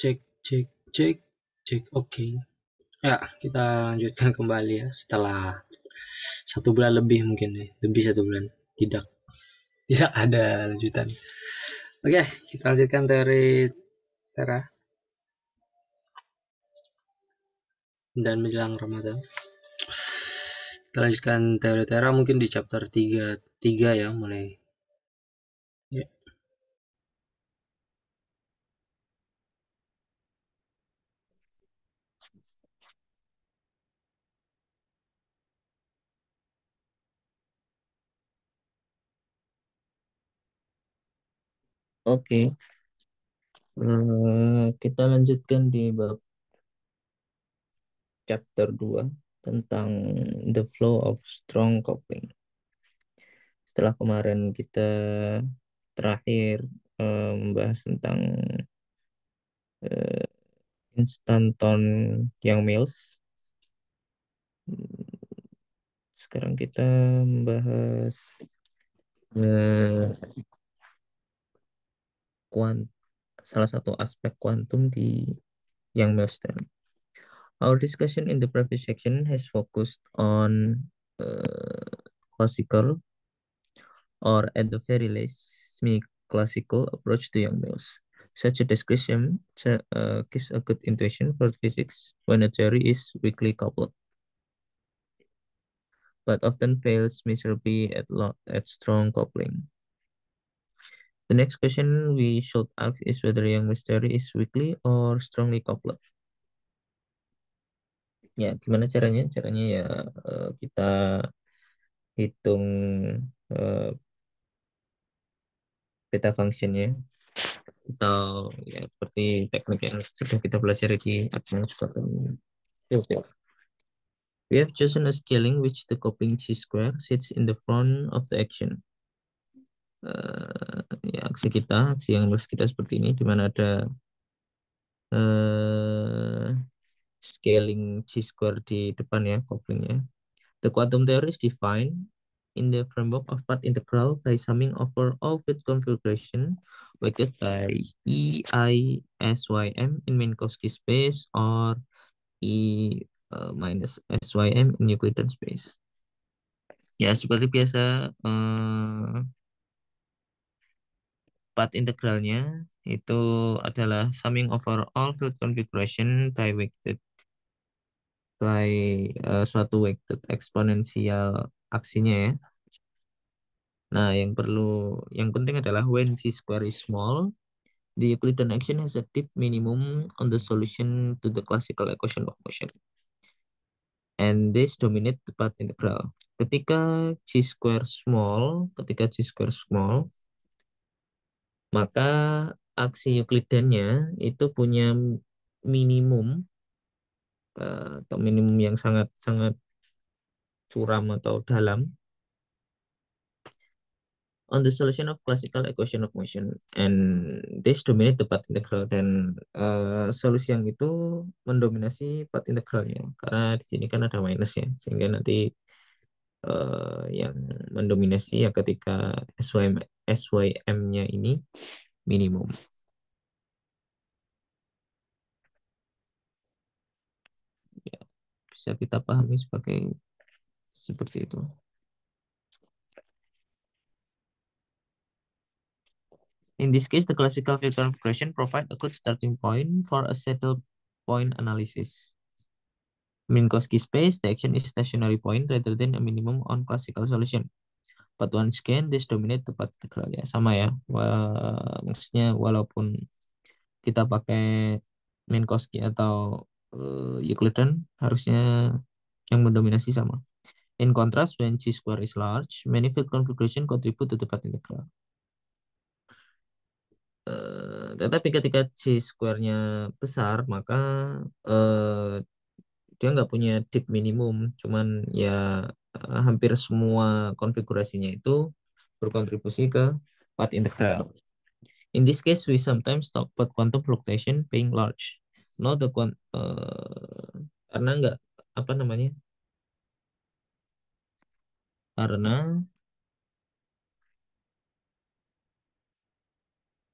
cek cek cek cek oke okay. ya kita lanjutkan kembali ya setelah satu bulan lebih mungkin nih ya. lebih satu bulan tidak tidak ada lanjutan oke okay, kita lanjutkan dari Tera dan menjelang Ramadan kita lanjutkan teori Tera mungkin di chapter 3 3 ya mulai Oke. Uh, kita lanjutkan di bab chapter 2 tentang the flow of strong coping. Setelah kemarin kita terakhir uh, membahas tentang uh, eh, instanton yang Mills. Sekarang kita membahas uh, kuant salah satu aspek kuantum di yang Milstein. Our discussion in the previous section has focused on uh, classical or at the very least semi-classical approach to Young Mills. Such a description uh, eh, gives a good intuition for physics when a theory is weakly coupled, but often fails miserably at, at strong coupling. The next question we should ask is whether Young Mystery is weakly or strongly coupled. Ya, gimana caranya? Caranya ya eh, kita hitung beta eh, functionnya atau ya seperti teknik yang sudah kita pelajari di advanced pattern. We have chosen a scaling which the coupling c square sits in the front of the action uh, ya aksi kita aksi yang harus kita seperti ini di mana ada uh, scaling c square di depan ya koplingnya the quantum theory is defined in the framework of path integral by summing over all fit configuration weighted by e i s y m in Minkowski space or e uh, minus s y m in Euclidean space ya seperti biasa part integralnya itu adalah summing over all field configuration by weighted by uh, suatu weighted eksponensial aksinya ya. Nah, yang perlu yang penting adalah when c square is small, the Euclidean action has a deep minimum on the solution to the classical equation of motion. And this dominate the path integral. Ketika c square small, ketika c square small, maka aksi Euclidean-nya itu punya minimum eh, atau minimum yang sangat-sangat curam atau dalam on the solution of classical equation of motion and this dominate the path integral dan uh, solusi yang itu mendominasi path integralnya karena di sini kan ada minus ya sehingga nanti uh, yang mendominasi ya ketika SYM sym nya ini minimum. Ya, bisa kita pahami sebagai seperti itu. In this case, the classical filter regression provide a good starting point for a settled point analysis. Minkowski space, the action is stationary point rather than a minimum on classical solution. But once scan, this dominate the particle. Ya, sama ya. Wah, maksudnya walaupun kita pakai Minkowski atau uh, eh, Euclidean, harusnya yang mendominasi sama. In contrast, when C square is large, many field configuration contribute to the path integral. Uh, eh, tetapi ketika C square-nya besar, maka uh, dia nggak punya tip minimum cuman ya eh, hampir semua konfigurasinya itu berkontribusi ke part integral in this case we sometimes talk about quantum fluctuation being large no the quant uh, karena nggak apa namanya karena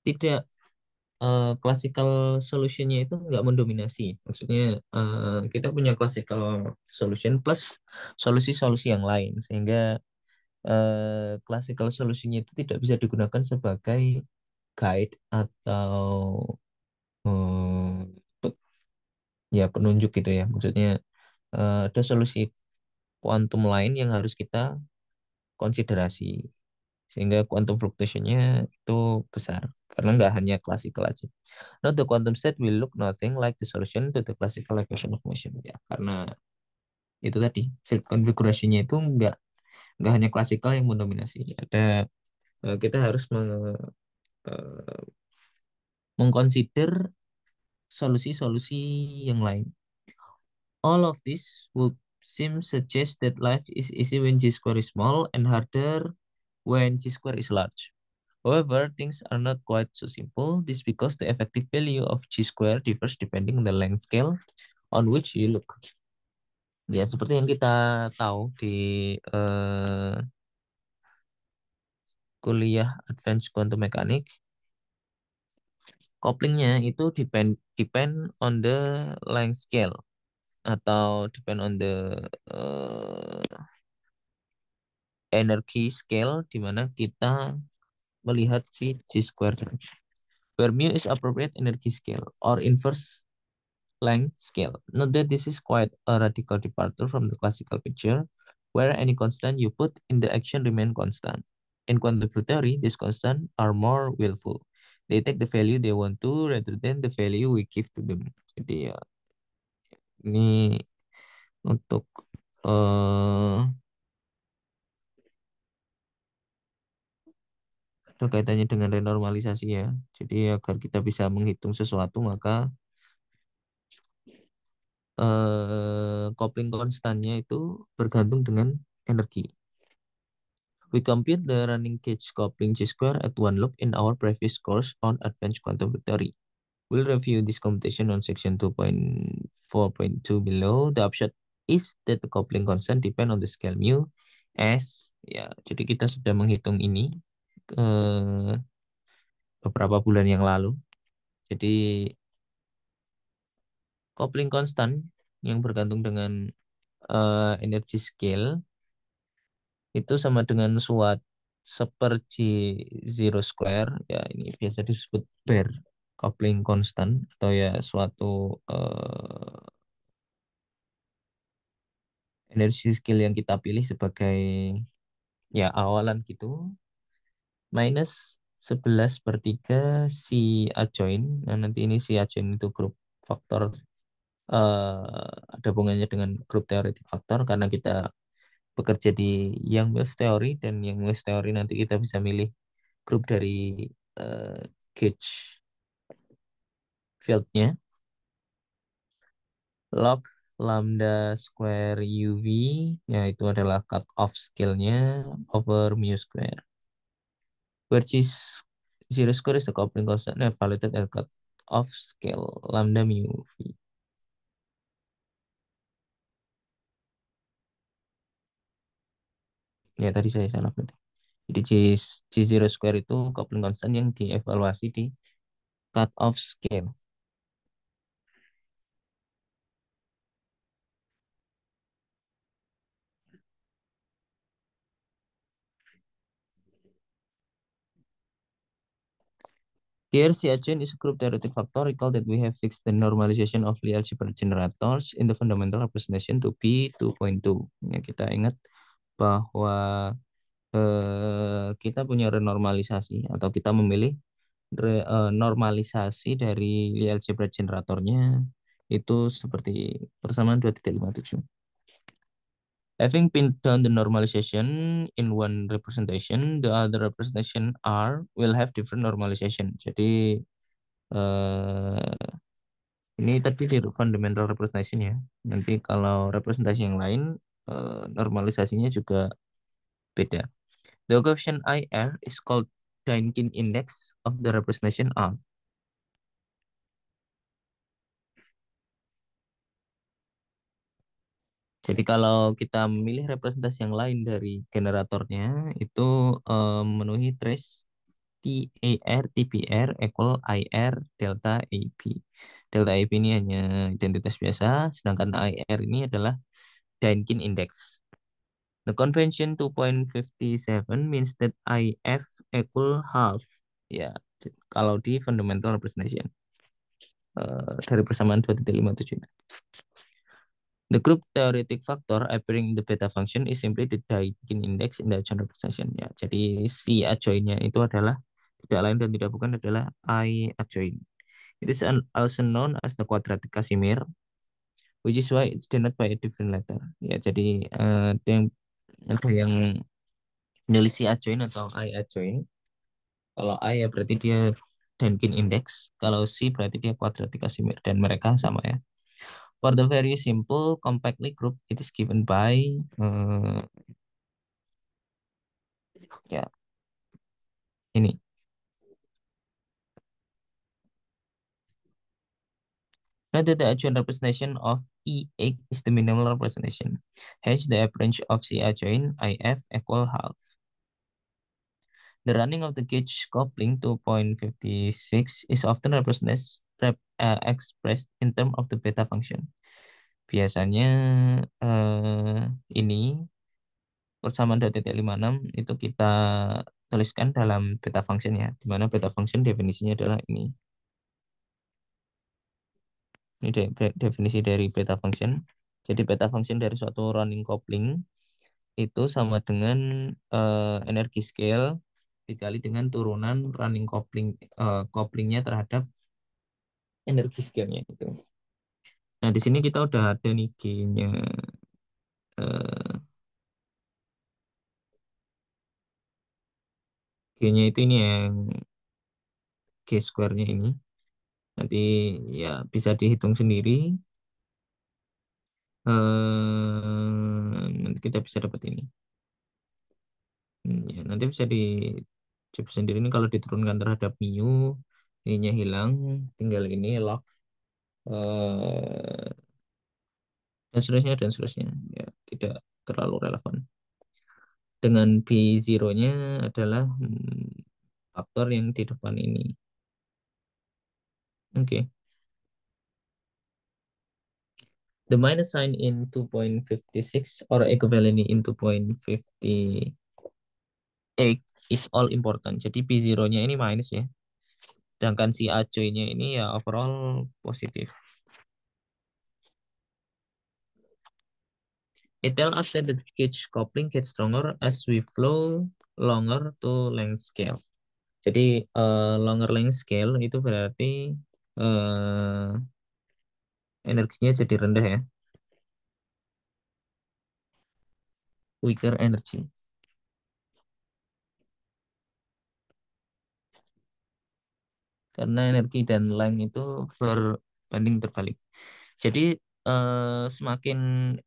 tidak uh, classical solutionnya itu nggak mendominasi. Maksudnya uh, kita punya klasikal solution plus solusi-solusi yang lain sehingga uh, eh, solusinya itu tidak bisa digunakan sebagai guide atau uh, ya penunjuk gitu ya. Maksudnya uh, ada solusi kuantum lain yang harus kita konsiderasi sehingga quantum fluctuation itu besar karena nggak hanya classical aja. Now the quantum state will look nothing like the solution to the classical equation of motion ya karena itu tadi field configurationnya itu nggak nggak hanya klasikal yang mendominasi ada eh, kita harus meng, eh, mengconsider solusi-solusi yang lain. All of this would seem suggest that life is easy when g square is small and harder when g-square is large. However, things are not quite so simple. This because the effective value of g-square differs depending on the length scale on which you look. Ya, seperti yang kita tahu di uh, kuliah Advanced Quantum Mechanics, couplingnya itu depend depend on the length scale atau depend on the uh, energi scale di mana kita melihat si G square where mu is appropriate energy scale or inverse length scale. Note that this is quite a radical departure from the classical picture where any constant you put in the action remain constant. In quantum field theory, these constants are more willful. They take the value they want to rather than the value we give to them. Jadi ya, ini untuk uh, terkaitannya dengan renormalisasi ya. Jadi agar kita bisa menghitung sesuatu maka eh, kopling konstannya itu bergantung dengan energi. We compute the running gauge coupling G square at one loop in our previous course on advanced quantum theory. We'll review this computation on section 2.4.2 below. The upshot is that the coupling constant depend on the scale mu S. Ya, jadi kita sudah menghitung ini Eh, beberapa bulan yang lalu. Jadi kopling konstan yang bergantung dengan uh, energi scale itu sama dengan suat seperti zero square ya ini biasa disebut bear kopling konstan atau ya suatu uh, energi scale yang kita pilih sebagai ya awalan gitu minus 11 per 3 si adjoin. Nah, nanti ini si adjoin itu grup faktor uh, ada hubungannya dengan grup teoretik faktor karena kita bekerja di Young Mills Theory dan Young Mills Theory nanti kita bisa milih grup dari uh, gauge fieldnya log lambda square UV yaitu nah adalah cut off scale-nya over mu square which is zero square is the coupling constant evaluated at cut off scale lambda mu v. Ya tadi saya salah berarti. Jadi c zero square itu coupling constant yang dievaluasi di cut off scale. Here, C chain is a group theoretic factorial that we have fixed the normalization of real algebra generators in the fundamental representation to be 2.2. Ya, kita ingat bahwa uh, kita punya renormalisasi atau kita memilih re, uh, normalisasi dari real algebra generatornya itu seperti persamaan 2.57. Having pinned down the normalization in one representation, the other representation R will have different normalization. Jadi uh, ini tadi di fundamental representation ya. Nanti kalau representasi yang lain uh, normalisasinya juga beda. The coefficient IR is called Dynkin index of the representation R. Jadi kalau kita memilih representasi yang lain dari generatornya itu eh, memenuhi trace TAR TPR equal IR delta P Delta P ini hanya identitas biasa, sedangkan IR ini adalah Dynkin index. The convention 2.57 means that IF equal half. Ya, kalau di fundamental representation uh, eh, dari persamaan 2.57 itu. The group theoretic factor appearing in the beta function is simply the Daikin index in the general representation. Ya, jadi si adjoinnya itu adalah tidak lain dan tidak bukan adalah I adjoin. It is also known as the quadratic Casimir, which is why it's denoted by a different letter. Ya, jadi uh, yang ada yang menulis si adjoin atau I adjoin, Kalau I ya berarti dia Denkin index, kalau si berarti dia quadratic Casimir dan mereka sama ya. For the very simple compactly group, it is given by uh, ya yeah. ini. Rather the adjoint representation of E8 is the minimal representation. H the average of C adjoint F equal half. The running of the gauge coupling 2.56 is often represented rep, uh, expressed in term of the beta function. Biasanya uh, ini persamaan dua titik lima enam itu kita tuliskan dalam beta function ya, di mana beta function definisinya adalah ini. Ini de definisi dari beta function. Jadi beta function dari suatu running coupling itu sama dengan uh, energi scale dikali dengan turunan running coupling uh, couplingnya terhadap energi sekiannya itu. Nah, di sini kita udah ada nih G-nya. Eh, G-nya itu ini yang G square-nya ini. Nanti ya bisa dihitung sendiri. Uh, nanti kita bisa dapat ini. Hmm, ya, nanti bisa dicoba sendiri ini kalau diturunkan terhadap mu ininya hilang hmm. tinggal ini lock eh, dan seterusnya dan seterusnya ya tidak terlalu relevan dengan B0 nya adalah hmm, faktor yang di depan ini oke okay. the minus sign in 2.56 or equivalent in 2.58 is all important jadi B0 nya ini minus ya Sedangkan si Acoy-nya ini ya overall positif. It tells us that the gauge coupling gets stronger as we flow longer to length scale. Jadi uh, longer length scale itu berarti uh, energinya jadi rendah ya. Weaker energy. karena energi dan lain itu berbanding terbalik. Jadi eh, semakin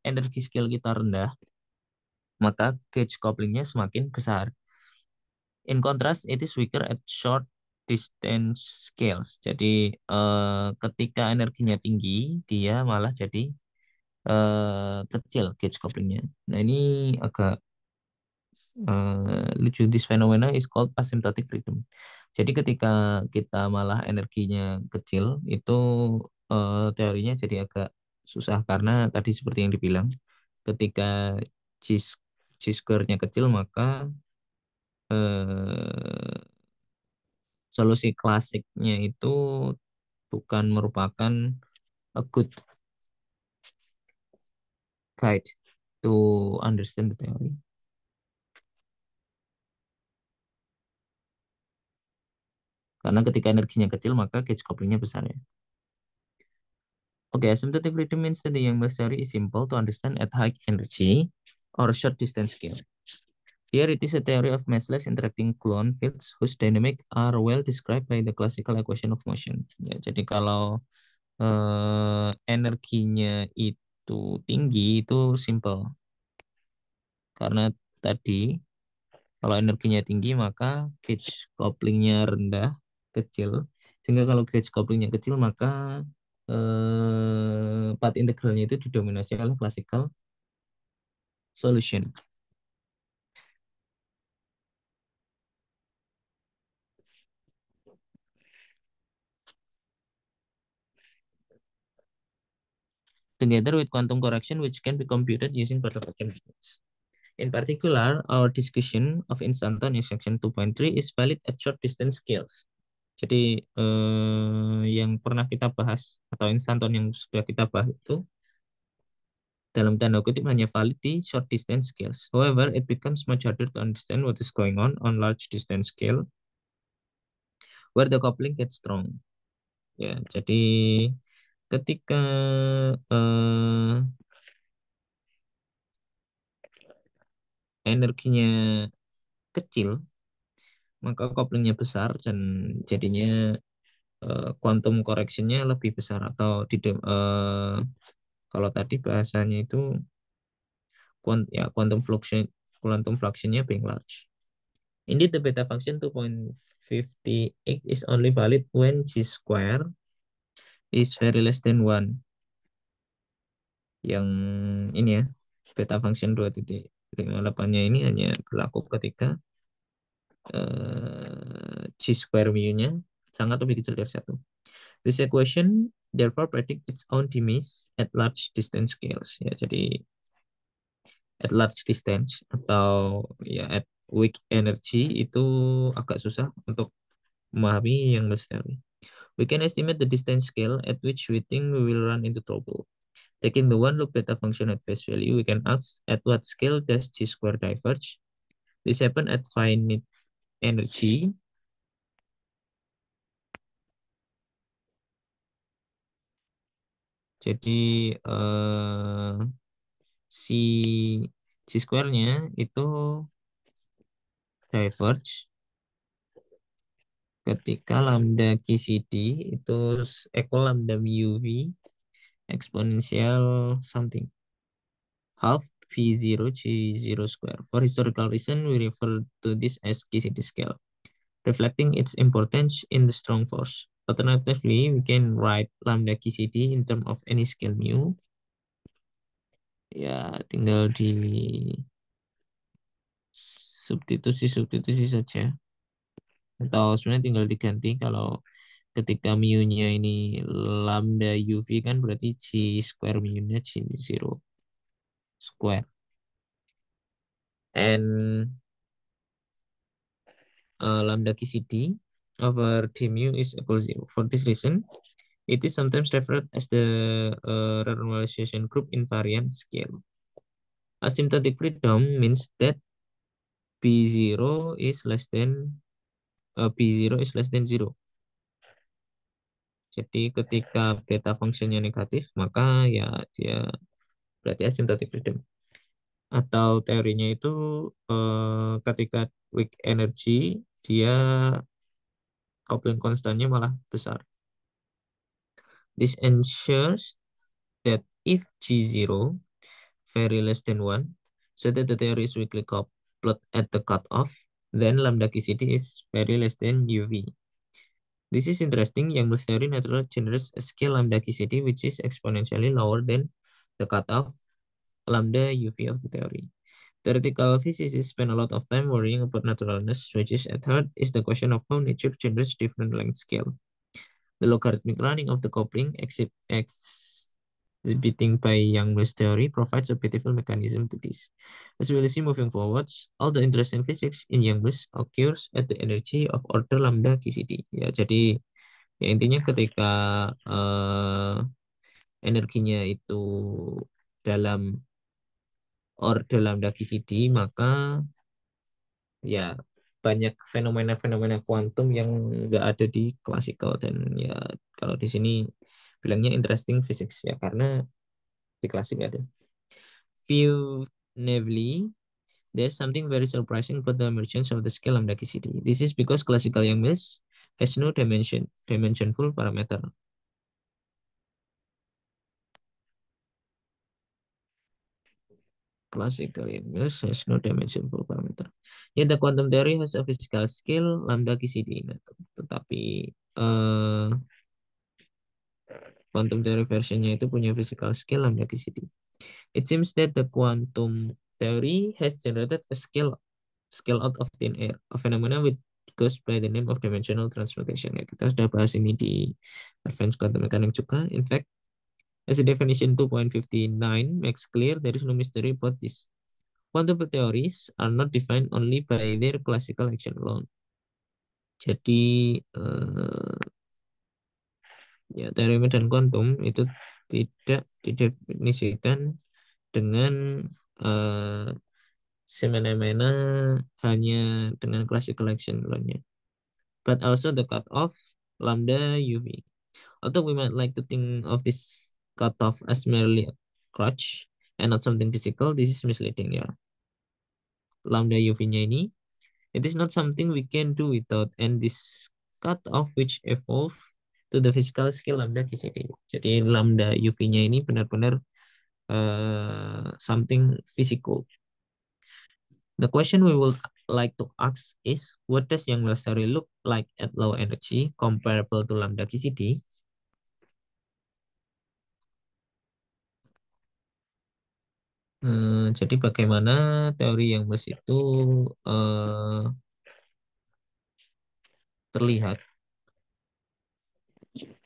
energi skill kita rendah, maka gauge couplingnya semakin besar. In contrast, it is weaker at short distance scales. Jadi eh, ketika energinya tinggi, dia malah jadi eh, kecil gauge couplingnya. Nah ini agak uh, lucu. This phenomena is called asymptotic rhythm. Jadi ketika kita malah energinya kecil, itu uh, teorinya jadi agak susah karena tadi seperti yang dibilang, ketika G, squarenya square-nya kecil maka uh, solusi klasiknya itu bukan merupakan a good guide to understand the theory. Karena ketika energinya kecil maka gauge couplingnya besar ya. Oke, okay, asymptotic freedom means that the Young's theory is simple to understand at high energy or short distance scale. Here it is a theory of massless interacting clone fields whose dynamic are well described by the classical equation of motion. Ya, jadi kalau eh, energinya itu tinggi itu simple. Karena tadi kalau energinya tinggi maka gauge couplingnya rendah kecil sehingga kalau gauge couplingnya kecil maka eh, part integralnya itu didominasi oleh classical solution. Together with quantum correction which can be computed using perturbations methods. In particular, our discussion of instanton in section 2.3 is valid at short distance scales. Jadi eh, yang pernah kita bahas atau instanton yang sudah kita bahas itu dalam tanda kutip hanya valid di short distance scales. However, it becomes much harder to understand what is going on on large distance scale where the coupling gets strong. Ya, jadi ketika eh, energinya kecil maka koplingnya besar dan jadinya kuantum eh, uh, koreksinya lebih besar atau di uh, kalau tadi bahasanya itu quant ya quantum fluxion quantum fluxionnya being large. Ini the beta function 2.58 is only valid when g square is very less than one. Yang ini ya, beta function 2.58-nya ini hanya berlaku ketika uh, square mu-nya sangat lebih kecil dari satu. This equation therefore predicts its own demise at large distance scales. Ya, jadi at large distance atau ya at weak energy itu agak susah untuk memahami yang misteri. We can estimate the distance scale at which we think we will run into trouble. Taking the one loop beta function at face value, we can ask at what scale does chi square diverge? This happen at finite energy Jadi eh, si c square-nya itu diverge ketika lambda QCD itu equal lambda mu eksponensial something half V0 c 0 square. For historical reason, we refer to this as KCD scale, reflecting its importance in the strong force. Alternatively, we can write lambda KCD in terms of any scale mu. Ya, tinggal di substitusi-substitusi saja. Atau sebenarnya tinggal diganti kalau ketika mu-nya ini lambda UV kan berarti c square mu-nya G0 square. And uh, lambda QCD over d mu is equal to zero. For this reason, it is sometimes referred as the uh, renormalization group invariant scale. Asymptotic freedom means that P0 is less than uh, P0 is less than zero. Jadi ketika beta fungsinya negatif, maka ya dia berarti asymptotic freedom atau teorinya itu eh, ketika weak energy dia coupling konstannya malah besar this ensures that if G0 very less than 1 so that the theory is weakly coupled at the cutoff then lambda QCD is very less than UV This is interesting. Young's theory naturally generates a scale lambda QCD which is exponentially lower than the cutoff lambda UV of the theory. Theoretical physicists spend a lot of time worrying about naturalness, which is at heart is the question of how nature generates different length scale. The logarithmic running of the coupling exhibiting by Young-Blaise theory provides a beautiful mechanism to this. As we will see moving forwards, all the interesting physics in Young-Blaise occurs at the energy of order lambda QCD. Ya, jadi ya intinya ketika uh, energinya itu dalam or dalam daki CD maka ya banyak fenomena-fenomena kuantum yang enggak ada di klasikal dan ya kalau di sini bilangnya interesting physics ya karena di klasik ada view nevely there's something very surprising about the emergence of the scale lambda CD this is because classical yang miss has no dimension dimensionful parameter classical English has no dimension for parameter. Yet the quantum theory has a physical scale lambda QCD. Nah, tetapi uh, quantum theory versionnya itu punya physical scale lambda QCD. It seems that the quantum theory has generated a scale scale out of thin air, a phenomenon which goes by the name of dimensional transmutation. Ya, kita sudah bahas ini di Advanced Quantum Mechanics juga. In fact, As a definition 2.59 makes clear there is no mystery about this. Quantum theories are not defined only by their classical action alone. Jadi uh, ya teorema dan kuantum itu tidak didefinisikan dengan uh, semena-mena hanya dengan classical action alone-nya. But also the cut off lambda UV. Although we might like to think of this cut off as merely a crutch and not something physical, this is misleading ya. Lambda UV-nya ini, it is not something we can do without and this cut off which evolve to the physical scale lambda QCD. Jadi lambda UV-nya ini benar-benar uh, something physical. The question we will like to ask is, what does young Lasari look like at low energy comparable to lambda QCD? Eh, jadi bagaimana teori yang bus itu eh, terlihat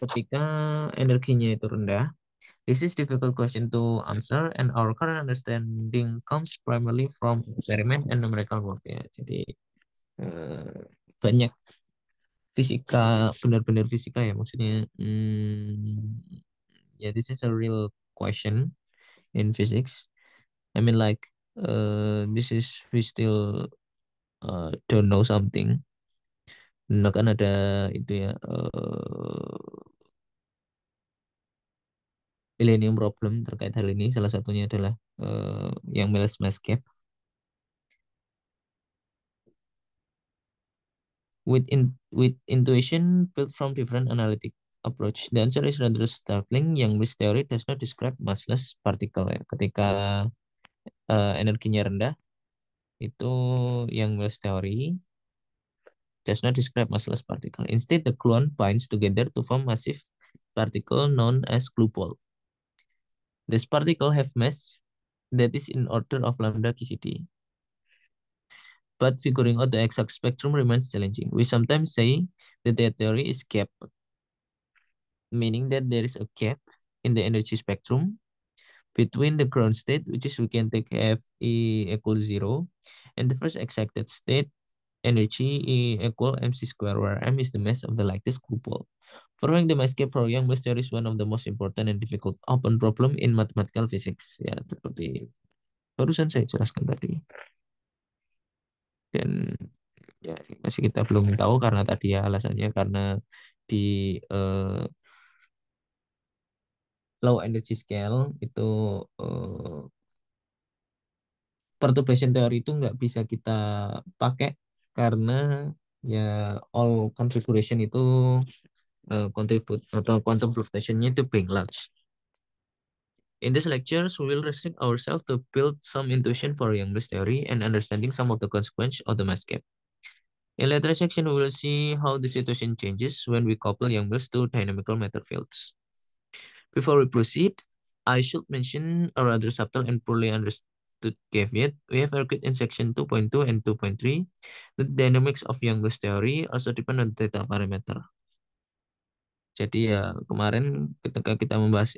ketika energinya itu rendah? This is difficult question to answer and our current understanding comes primarily from experiment and numerical work ya. Jadi eh, banyak fisika benar-benar fisika ya maksudnya. Hmm, ya yeah, this is a real question in physics. I mean like uh, this is we still uh, don't know something. Nah, kan ada itu ya uh, Millennium Problem terkait hal ini salah satunya adalah uh, yang mask Mascap. With in with intuition built from different analytic approach. Dan series is rather startling. Yang Lewis theory does not describe massless particle. Ya. Ketika uh, energinya rendah itu yang Mills teori does not describe massless particle. Instead, the gluon binds together to form massive particle known as gluon. This particle have mass that is in order of lambda QCD. But figuring out the exact spectrum remains challenging. We sometimes say that the theory is gap, meaning that there is a gap in the energy spectrum between the ground state, which is we can take F e equals zero, and the first excited state, energy e equal mc square, where m is the mass of the lightest couple. Following the mass gap for young master theory is one of the most important and difficult open problem in mathematical physics. Ya, seperti barusan saya jelaskan tadi. Dan ya masih kita belum tahu karena tadi ya alasannya karena di uh, low energy scale itu uh, perturbation teori itu nggak bisa kita pakai karena ya all configuration itu uh, contribute atau quantum fluctuationnya itu being large. In this lectures we will restrict ourselves to build some intuition for Young's theory and understanding some of the consequence of the mass gap. In later section, we will see how the situation changes when we couple Young's to dynamical matter fields. Before we proceed, I should mention a rather subtle and poorly understood caveat. We have argued in section 2.2 and 2.3 the dynamics of Young's theory also depend on theta parameter. Jadi ya kemarin ketika kita membahas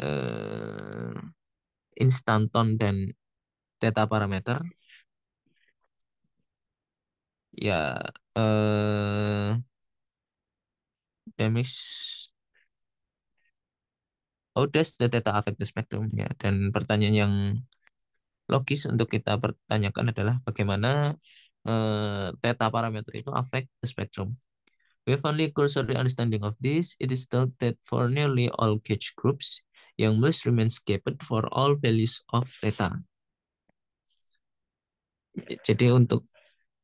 uh, instanton dan theta parameter, ya uh, damage how oh, does the data affect the spectrum? Ya, dan pertanyaan yang logis untuk kita pertanyakan adalah bagaimana uh, eh, theta parameter itu affect the spectrum. We have only cursory understanding of this, it is thought that for nearly all gauge groups, young must remain scattered for all values of theta. Jadi untuk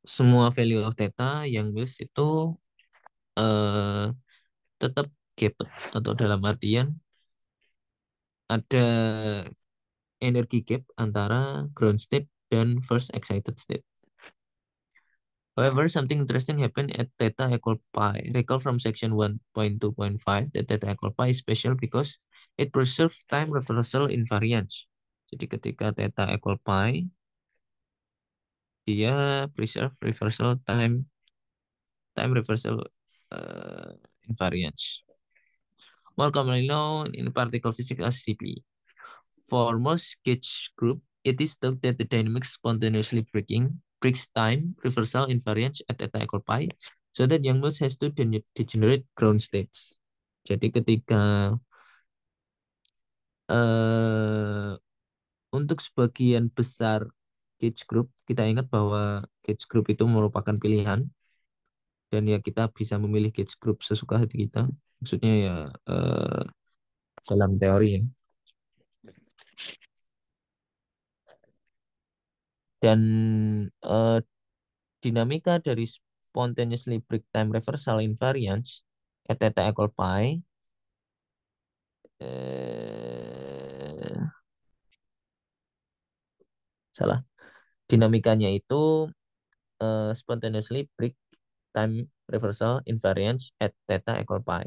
semua value of theta, yang must itu uh, tetap gaped atau dalam artian ada energi gap antara ground state dan first excited state. However, something interesting happened at theta equal pi. Recall from section 1.2.5 that theta equal pi is special because it preserves time reversal invariance. Jadi ketika theta equal pi, dia preserve reversal time time reversal uh, invariance more commonly known in particle physics as CP. For most gauge group, it is thought that the dynamics spontaneously breaking breaks time reversal invariance at theta equal pi, so that Young Mills has to degenerate ground states. Jadi ketika uh, untuk sebagian besar gauge group, kita ingat bahwa gauge group itu merupakan pilihan, dan ya kita bisa memilih gauge group sesuka hati kita maksudnya ya uh, dalam teori ya. Dan uh, dinamika dari spontaneously break time reversal invariance at theta equal pi uh, salah dinamikanya itu uh, spontaneously break time reversal invariance at theta equal pi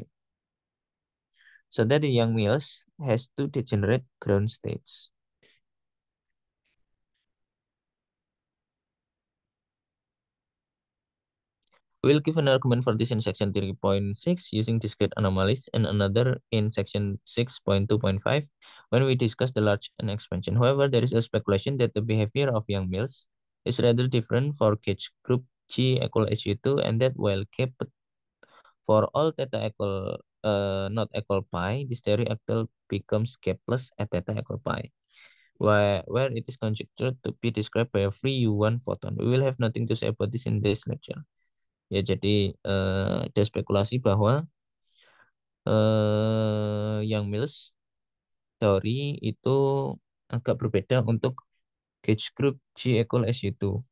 so that the young males has to degenerate ground states. We'll give an argument for this in section 3.6 using discrete anomalies and another in section 6.2.5 when we discuss the large and expansion. However, there is a speculation that the behavior of young males is rather different for cage group G equal SU2 and that while kept for all theta equal uh, not equal pi, this theory actually becomes gapless at theta equal pi, where, where it is conjectured to be described by a free U1 photon. We will have nothing to say about this in this lecture. Ya, jadi uh, ada spekulasi bahwa uh, eh, yang Mills teori itu agak berbeda untuk gauge group G equal SU2.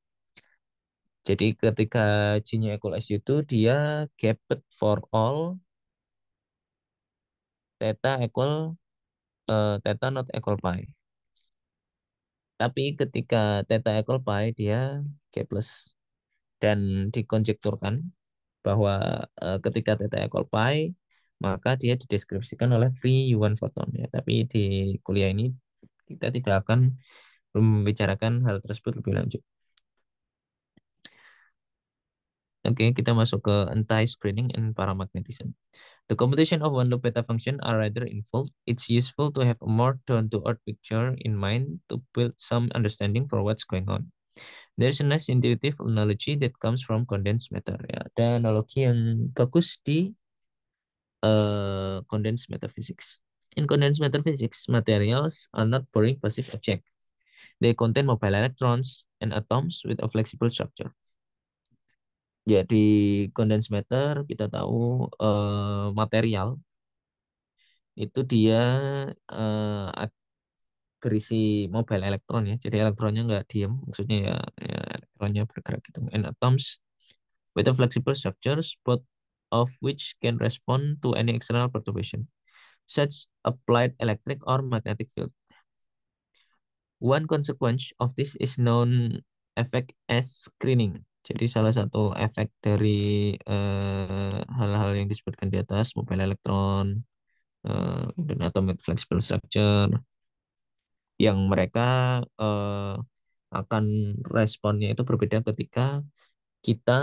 Jadi ketika G-nya equal SU2, dia gapped for all theta equal uh, theta not equal pi. Tapi ketika theta equal pi dia K plus. Dan dikonjekturkan bahwa uh, ketika theta equal pi maka dia dideskripsikan oleh free yuan photon ya. Tapi di kuliah ini kita tidak akan membicarakan hal tersebut lebih lanjut. Oke, okay, kita masuk ke anti-screening and paramagnetism. The computation of one beta function are rather involved. It's useful to have a more turn to earth picture in mind to build some understanding for what's going on. There's a nice intuitive analogy that comes from condensed matter. Ya. Ada analogi yang bagus di uh, condensed matter physics. In condensed matter physics, materials are not boring passive objects. They contain mobile electrons and atoms with a flexible structure. Jadi ya, condense matter kita tahu uh, material itu dia uh, berisi mobile elektron ya. Jadi elektronnya nggak diem, maksudnya ya, ya elektronnya bergerak gitu. And atoms with a flexible structures, both of which can respond to any external perturbation, such applied electric or magnetic field. One consequence of this is known effect as screening. Jadi salah satu efek dari eh, hal-hal uh, yang disebutkan di atas, mobile electron, uh, eh, dan atomic flexible structure, yang mereka uh, akan responnya itu berbeda ketika kita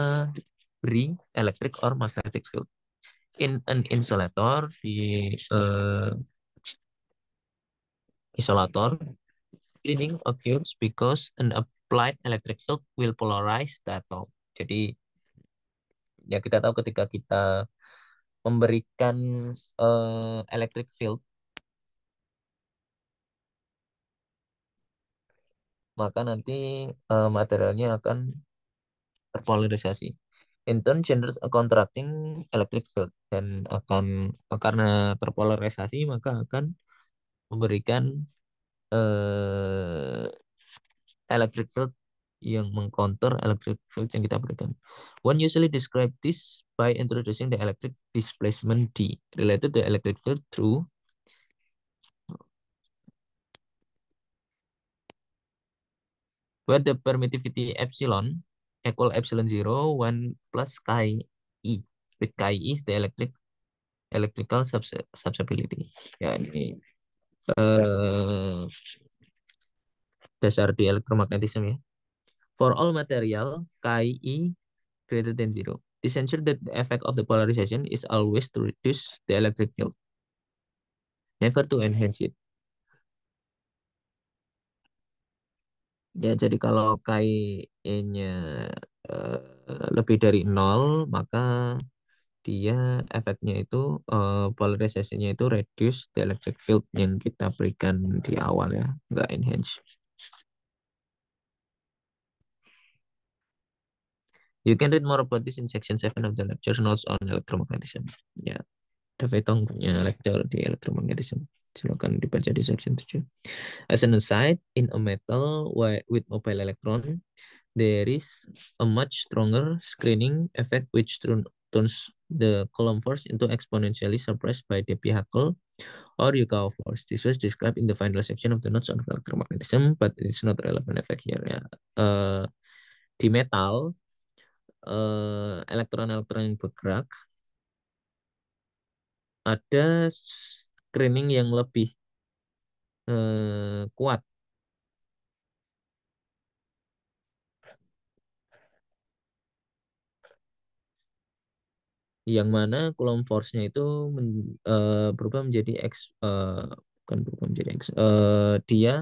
beri electric or magnetic field. In an insulator, di uh, isolator, Spinning occurs because an applied electric field will polarize the atom. Jadi ya kita tahu ketika kita memberikan uh, electric field maka nanti uh, materialnya akan terpolarisasi. In turn generates a contracting electric field dan akan karena terpolarisasi maka akan memberikan uh, electric field yang mengcounter electric field yang kita berikan. One usually describe this by introducing the electric displacement D related to electric field through where the permittivity epsilon equal epsilon zero one plus chi e with chi e is the electric electrical susceptibility. Ya, ini dasar eh, di elektromagnetisme ya. For all material, KI e greater than zero. This that the effect of the polarization is always to reduce the electric field, never to enhance it. Ya, jadi kalau KI-nya uh, eh, lebih dari nol, maka dia efeknya itu uh, polarisasinya itu reduce the electric field yang kita berikan di awal ya, enggak enhance. You can read more about this in section 7 of the lecture notes on electromagnetism. Ya, yeah. Davetong punya lecture di electromagnetism. Silakan dibaca di section 7. As an aside, in a metal with mobile electron, there is a much stronger screening effect which turn turns the column force into exponentially suppressed by the vehicle or Yukawa force. This was described in the final section of the notes on electromagnetism, but it's not relevant effect here. Yeah. Uh, di metal, uh, elektron-elektron uh, yang bergerak, ada screening yang lebih uh, kuat yang mana Coulomb force-nya itu men, uh, berubah menjadi X uh, bukan berubah menjadi X uh, dia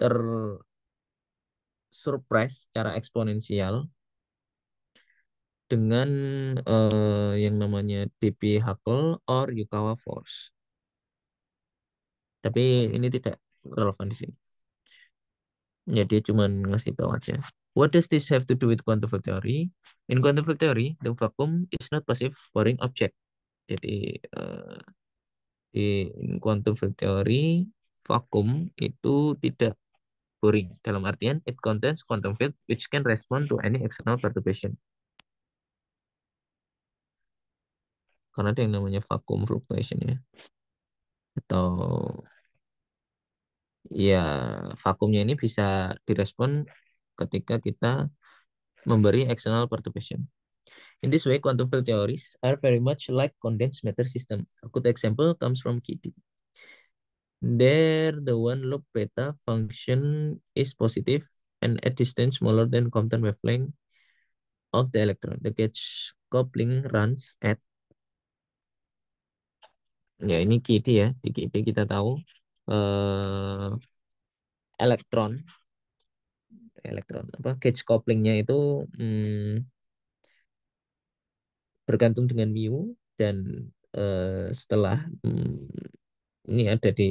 ter surprise secara eksponensial dengan uh, yang namanya DP Huckel or Yukawa force. Tapi ini tidak relevan di sini. Ya cuman ngasih tahu aja. What does this have to do with quantum field theory? In quantum field theory, the vacuum is not passive boring object. Jadi uh, in quantum field theory, vakum itu tidak boring. Dalam artian, it contains quantum field which can respond to any external perturbation. Karena ada yang namanya vacuum fluctuation ya. Atau ya vakumnya ini bisa direspon ketika kita memberi external perturbation. In this way, quantum field theories are very much like condensed matter system. A good example comes from Kitty. There, the one loop beta function is positive and at distance smaller than Compton wavelength of the electron. The gauge coupling runs at ya ini Kitty ya di Kitty kita tahu uh, eh, elektron elektron apa gauge couplingnya itu hmm, bergantung dengan mu dan eh, setelah hmm, ini ada di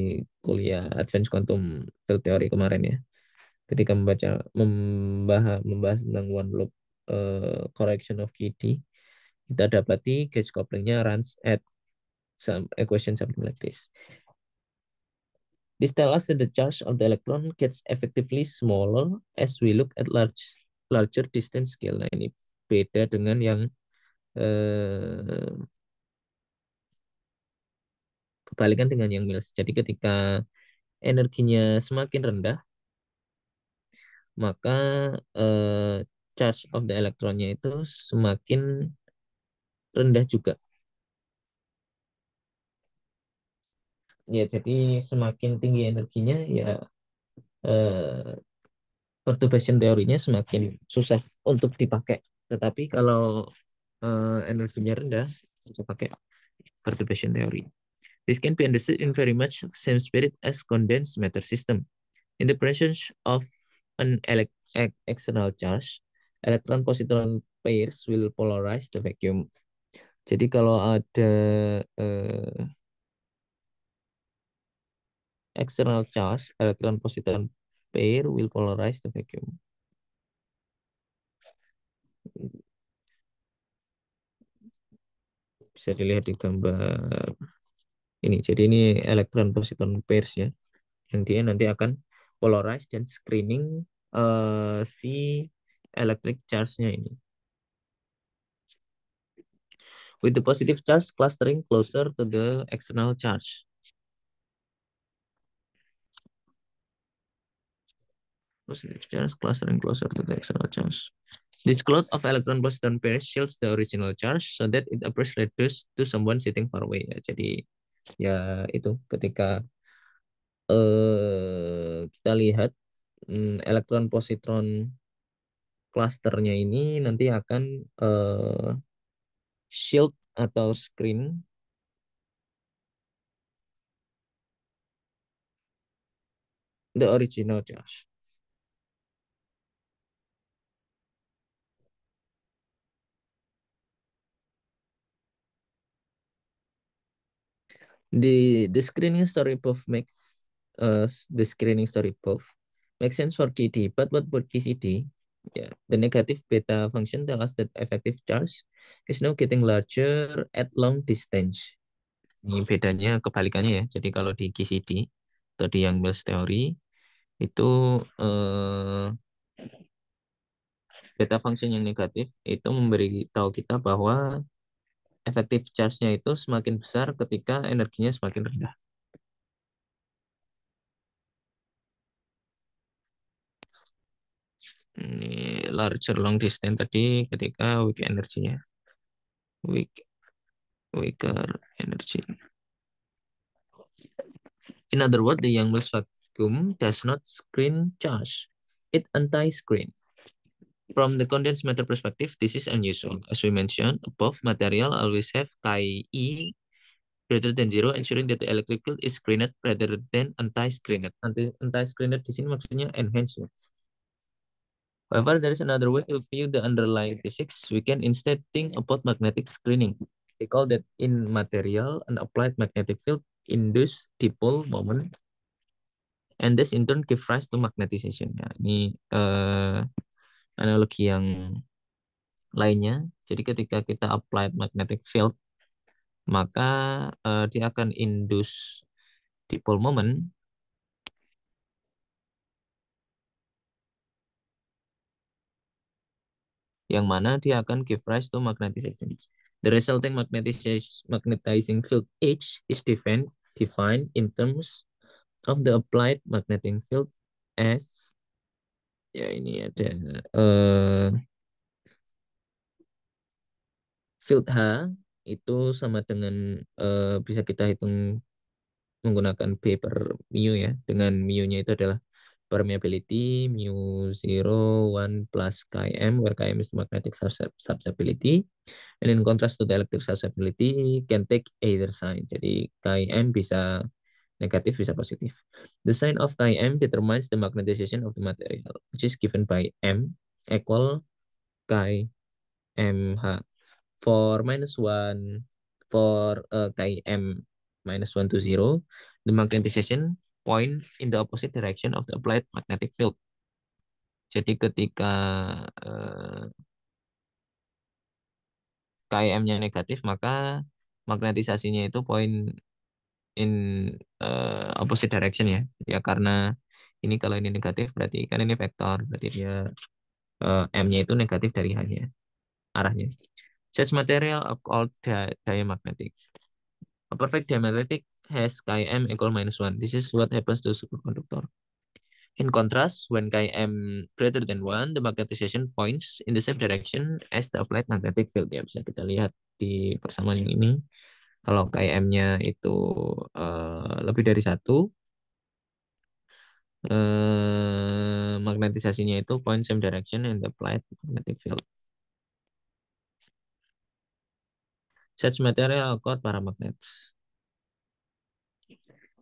kuliah advance quantum field theory kemarin ya ketika membaca membahas membahas tentang one loop uh, correction of KD kita dapati gauge couplingnya runs at some equation something like this This tells us that the charge of the electron gets effectively smaller as we look at large larger distance scale. Nah, ini beda dengan yang uh, kebalikan dengan yang Mills. Jadi ketika energinya semakin rendah, maka uh, charge of the electronnya itu semakin rendah juga. ya jadi semakin tinggi energinya ya eh, perturbation teorinya semakin susah untuk dipakai tetapi kalau eh, energinya rendah bisa pakai perturbation teori this can be understood in very much same spirit as condensed matter system in the presence of an external charge electron positron pairs will polarize the vacuum jadi kalau ada eh, external charge, electron positron pair will polarize the vacuum. Bisa dilihat di gambar ini. Jadi ini elektron positron pairs ya. Yang dia nanti akan polarize dan screening uh, si electric charge-nya ini. With the positive charge clustering closer to the external charge. positive charge cluster, and closer to the external charge. This cloud of electron positron pairs shields the original charge so that it appears reduced to someone sitting far away. Ya, jadi ya itu ketika eh, kita lihat hmm, elektron positron clusternya ini nanti akan uh, shield atau screen the original charge. The the screening story proof makes uh the screening story proof makes sense for KT, but what for KCT? Yeah, the negative beta function tells us that effective charge is now getting larger at long distance. Ini bedanya kebalikannya ya. Jadi kalau di KCT atau di Young Mills theory itu uh, beta function yang negatif itu memberi memberitahu kita bahwa efektif charge-nya itu semakin besar ketika energinya semakin rendah. Ini larger long distance tadi ketika weak energinya. Weak, weaker energy. In other words, the Young's vacuum does not screen charge. It anti-screen. From the condensed matter perspective, this is unusual. As we mentioned above, material always have chi e greater than zero, ensuring that the electric field is screened rather than anti-screened. Anti-screened di sini maksudnya enhancement. However, there is another way to view the underlying physics. We can instead think about magnetic screening. Recall that in material, an applied magnetic field induces dipole moment, and this in turn gives rise to magnetization. Ya, ini uh, analogi yang lainnya. Jadi ketika kita apply magnetic field, maka uh, dia akan induce dipole moment yang mana dia akan give rise to magnetization. The resulting magnetizing field H is defined, defined in terms of the applied magnetic field S ya ini ada uh, field H itu sama dengan uh, bisa kita hitung menggunakan B per mu ya dengan mu-nya itu adalah permeability mu 0 1 plus km where km is magnetic susceptibility and in contrast to the electric susceptibility can take either side jadi km bisa negatif bisa positif. The sign of Km determines the magnetization of the material, which is given by M equal h. For minus 1, for uh, m minus 1 to 0, the magnetization point in the opposite direction of the applied magnetic field. Jadi ketika uh, KM-nya negatif, maka magnetisasinya itu poin in uh, opposite direction ya ya karena ini kalau ini negatif berarti kan ini vektor berarti dia uh, m-nya itu negatif dari hanya arahnya such material of all di diamagnetic a perfect diamagnetic has k-m equal minus one this is what happens to superconductor In contrast, when k-m greater than one, the magnetization points in the same direction as the applied magnetic field. Ya, bisa kita lihat di persamaan yang ini. Kalau KIM-nya itu uh, lebih dari satu, uh, magnetisasinya itu point same direction and applied magnetic field. Such material para paramagnets.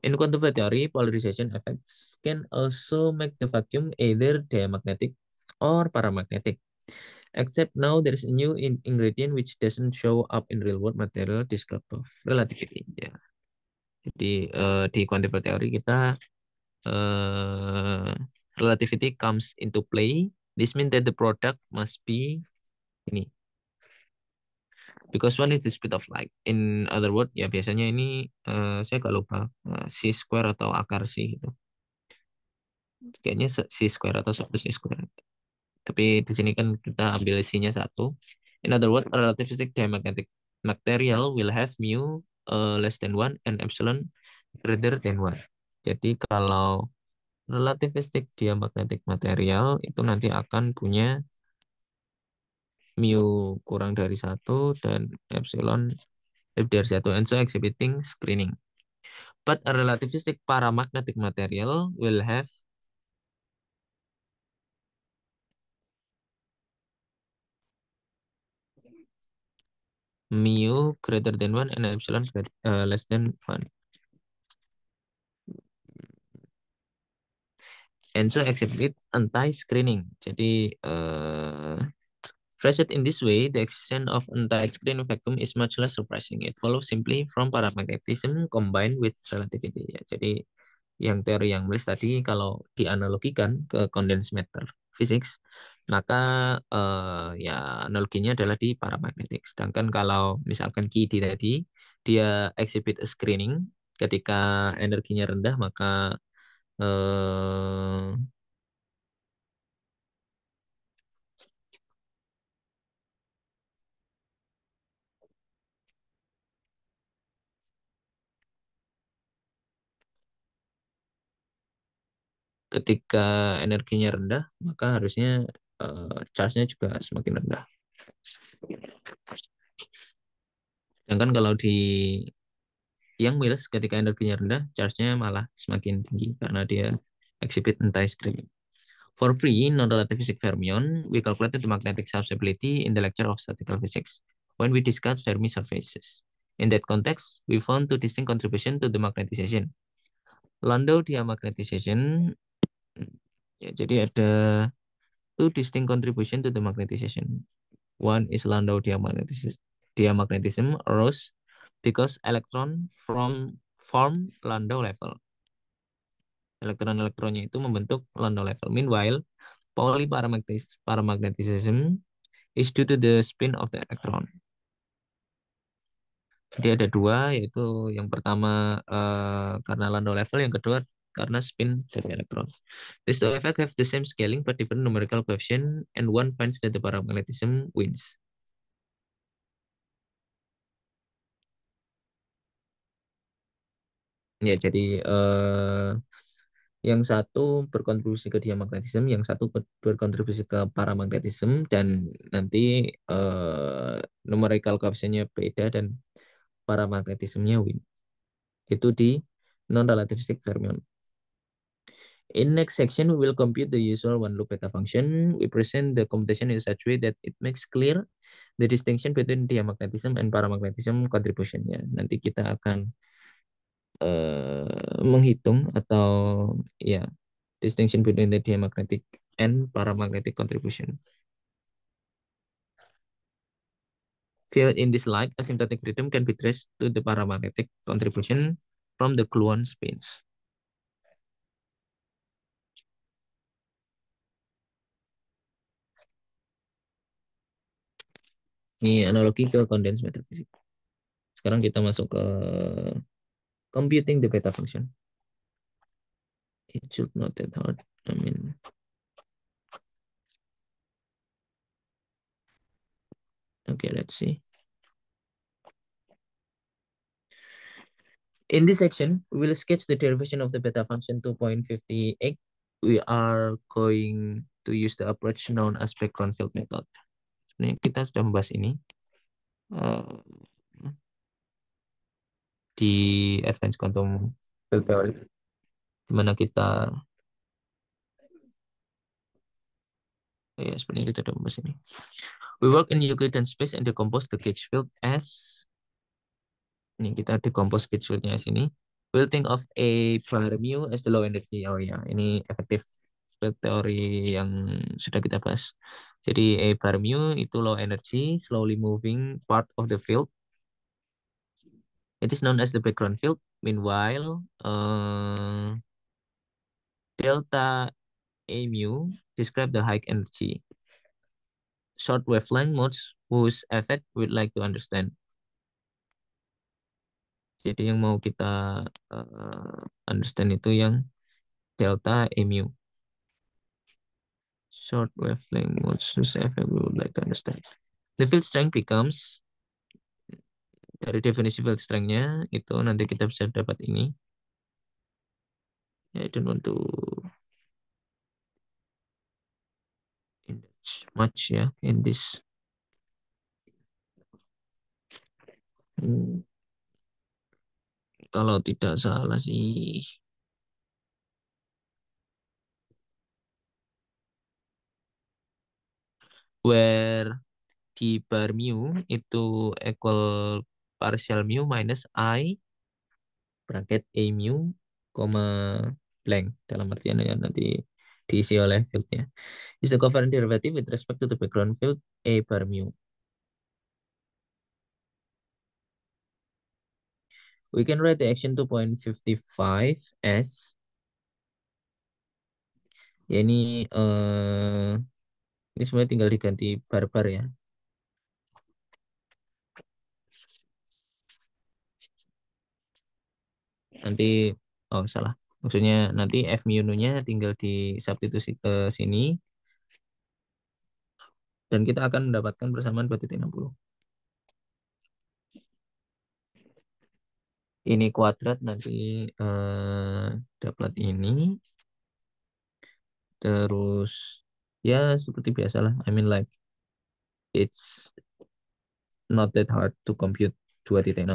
In quantum field theory, polarization effects can also make the vacuum either diamagnetic or paramagnetic. Except now there is a new in ingredient which doesn't show up in real world material described of relativity. Ya. Jadi uh, di quantum theory kita uh, relativity comes into play. This means that the product must be ini. Because one is the speed of light. In other word, ya biasanya ini uh, saya kalau lupa uh, c square atau akar c gitu. Kayaknya c square atau sub c square tapi di sini kan kita ambil isinya satu. In other words, relativistic diamagnetic material will have mu uh, less than one and epsilon greater than one. Jadi kalau relativistic diamagnetic material itu nanti akan punya mu kurang dari satu dan epsilon lebih dari satu and so exhibiting screening. But a relativistic paramagnetic material will have mu greater than one and epsilon greater, uh, less than one. And so it anti-screening. Jadi, uh, it in this way, the existence of anti-screen vacuum is much less surprising. It follows simply from paramagnetism combined with relativity. Ya, jadi, yang teori yang Bliss tadi kalau dianalogikan ke condensed matter physics, maka uh, ya analoginya adalah di paramagnetik. Sedangkan kalau misalkan kita tadi dia exhibit a screening ketika energinya rendah maka uh, ketika energinya rendah maka harusnya uh, charge-nya juga semakin rendah. Sedangkan kalau di yang minus ketika energinya rendah, charge-nya malah semakin tinggi karena dia exhibit anti screening. For free non-relative physics fermion, we calculated the magnetic susceptibility in the lecture of statistical physics when we discuss Fermi surfaces. In that context, we found two distinct contribution to the magnetization. Landau dia magnetization, ya, jadi ada two distinct contribution to the magnetization. One is Landau diamagnetism, diamagnetism arose because electron from form Landau level. Elektron-elektronnya itu membentuk Landau level. Meanwhile, Pauli paramagnetism is due to the spin of the electron. Jadi ada dua, yaitu yang pertama uh, karena Landau level, yang kedua karena spin dari elektron. These two effects have the same scaling but different numerical coefficient and one finds that the paramagnetism wins. Ya, jadi uh, yang satu berkontribusi ke diamagnetism, yang satu berkontribusi ke paramagnetism, dan nanti uh, numerical coefficient-nya beda dan paramagnetismnya win. Itu di non-relativistic fermion. In next section, we will compute the usual one loop beta function. We present the computation in such way that it makes clear the distinction between diamagnetism and paramagnetism contribution. Ya. Nanti kita akan uh, menghitung atau ya yeah, distinction between the diamagnetic and paramagnetic contribution. Field in this light asymptotic rhythm can be traced to the paramagnetic contribution from the gluon spins. Ini iya, analogi ke condensed physics. Sekarang kita masuk ke computing the beta function. It should not that hard. I mean, okay, let's see. In this section, we will sketch the derivation of the beta function 2.58. We are going to use the approach known as background field method ini kita sudah membahas ini eh, di Science quantum field theory di mana kita ya sebenarnya kita sudah membahas ini we work in Euclidean space and decompose the gauge field as ini kita decompose gauge fieldnya sini we'll think of a bar mu as the low energy oh ya ini efektif ke teori yang sudah kita bahas. Jadi a bar mu itu low energy, slowly moving part of the field. It is known as the background field. Meanwhile, uh, delta A mu describe the high energy. Short wavelength modes whose effect we'd like to understand. Jadi yang mau kita uh, understand itu yang delta mu short wavelength watches FM we would like to understand. The field strength becomes dari definisi field strength-nya itu nanti kita bisa dapat ini. I don't want to indulge much ya yeah, in this. Hmm. Kalau tidak salah sih where T bar mu itu equal partial mu minus i bracket a mu koma blank dalam artian yang nanti diisi oleh fieldnya is the covariant derivative with respect to the background field a bar mu we can write the action 2.55 as ya ini uh, ini sebenarnya tinggal diganti barbar ya. Nanti, oh salah. Maksudnya nanti F mu tinggal di substitusi ke eh, sini. Dan kita akan mendapatkan persamaan 2.60. Ini kuadrat nanti eh, dapat ini. Terus ya seperti biasalah I mean like it's not that hard to compute 2.60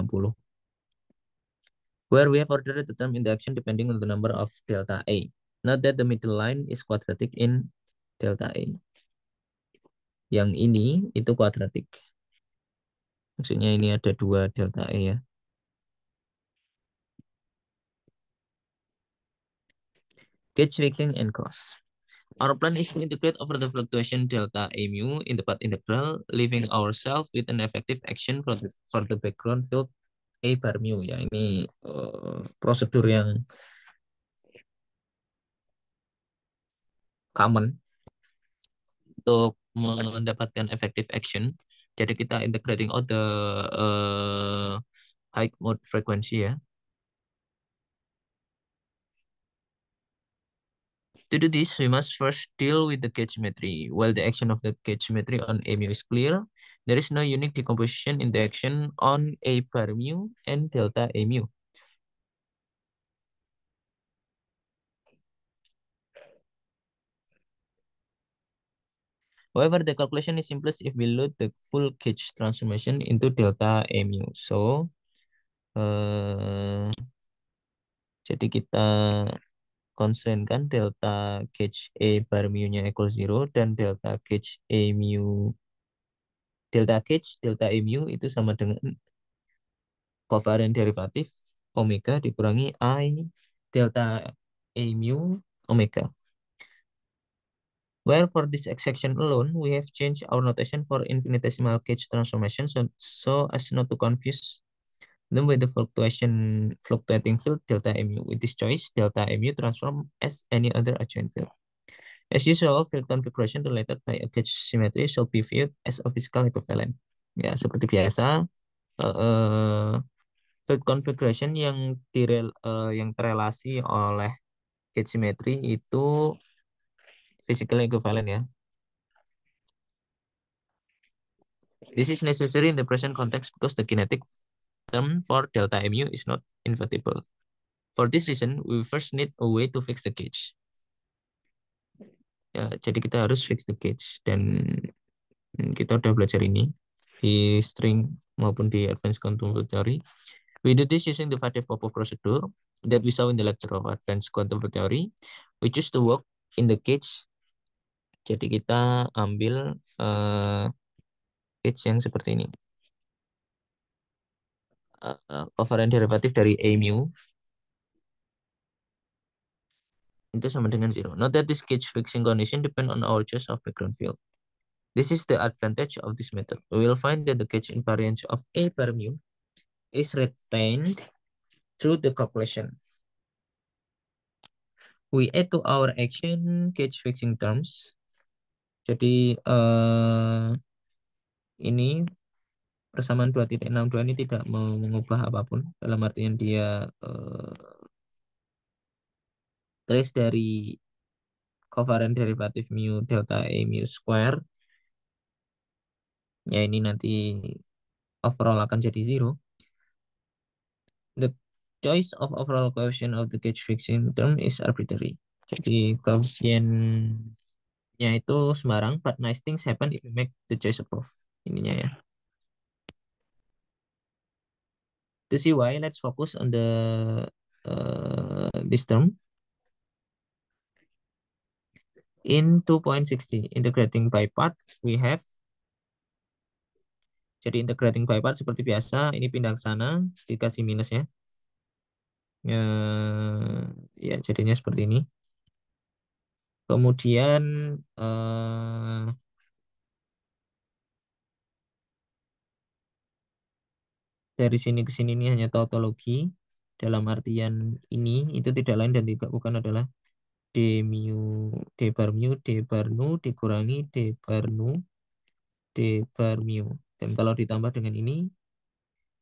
where we have ordered the term in the action depending on the number of delta A. Not that the middle line is quadratic in delta A. Yang ini itu kuadratik. Maksudnya ini ada dua delta A ya. Catch fixing and cost. Our plan is to integrate over the fluctuation delta A mu in the path integral, leaving ourselves with an effective action for the, for the background field A bar mu. Ya, ini uh, prosedur yang common untuk mendapatkan effective action. Jadi kita integrating out the uh, high mode frequency ya. To do this, we must first deal with the cage symmetry. While the action of the cage symmetry on A mu is clear, there is no unique decomposition in the action on A per mu and delta A mu. However, the calculation is simplest if we load the full cage transformation into delta A mu. So, uh, jadi kita concern kan delta gauge a bar mu-nya equal 0 dan delta gauge a mu delta gauge delta A mu itu sama dengan covarian derivatif omega dikurangi I delta A mu omega. Where for this exception alone, we have changed our notation for infinitesimal gauge transformation so, so as not to confuse Then with the fluctuation fluctuating field delta mu, with this choice, delta mu transform as any other adjoint field. As usual, field configuration related by a gauge symmetry shall be viewed as a physical equivalent. Ya, seperti biasa, uh, uh, field configuration yang direl, uh, yang terrelasi oleh gauge symmetry itu physical equivalent ya. This is necessary in the present context because the kinetic term for delta mu is not invertible. For this reason, we first need a way to fix the gauge. Ya, jadi kita harus fix the gauge dan kita udah belajar ini di string maupun di advanced quantum theory. We do this using the fadev popo procedure that we saw in the lecture of advanced quantum theory. We choose to work in the cage. Jadi kita ambil uh, eh, cage yang seperti ini uh, eh, eh, covarian derivatif dari A mu itu sama dengan zero. Note that this cage fixing condition depend on our choice of background field. This is the advantage of this method. We will find that the cage invariance of A per mu is retained through the calculation. We add to our action cage fixing terms. Jadi uh, ini persamaan 2.62 ini tidak mengubah apapun dalam artian dia uh, trace dari covariant derivatif mu delta a mu square ya ini nanti overall akan jadi zero the choice of overall coefficient of the gauge fixing term is arbitrary jadi koefisiennya itu sembarang but nice things happen if you make the choice above ininya ya to see why, let's focus on the uh, this term. In 2.60, integrating by part, we have jadi integrating by part seperti biasa, ini pindah ke sana, dikasih minusnya. Ya, eh, ya jadinya seperti ini. Kemudian uh, dari sini ke sini ini hanya tautologi dalam artian ini itu tidak lain dan tidak bukan adalah d mu d bar mu d bar nu dikurangi d bar nu d bar mu dan kalau ditambah dengan ini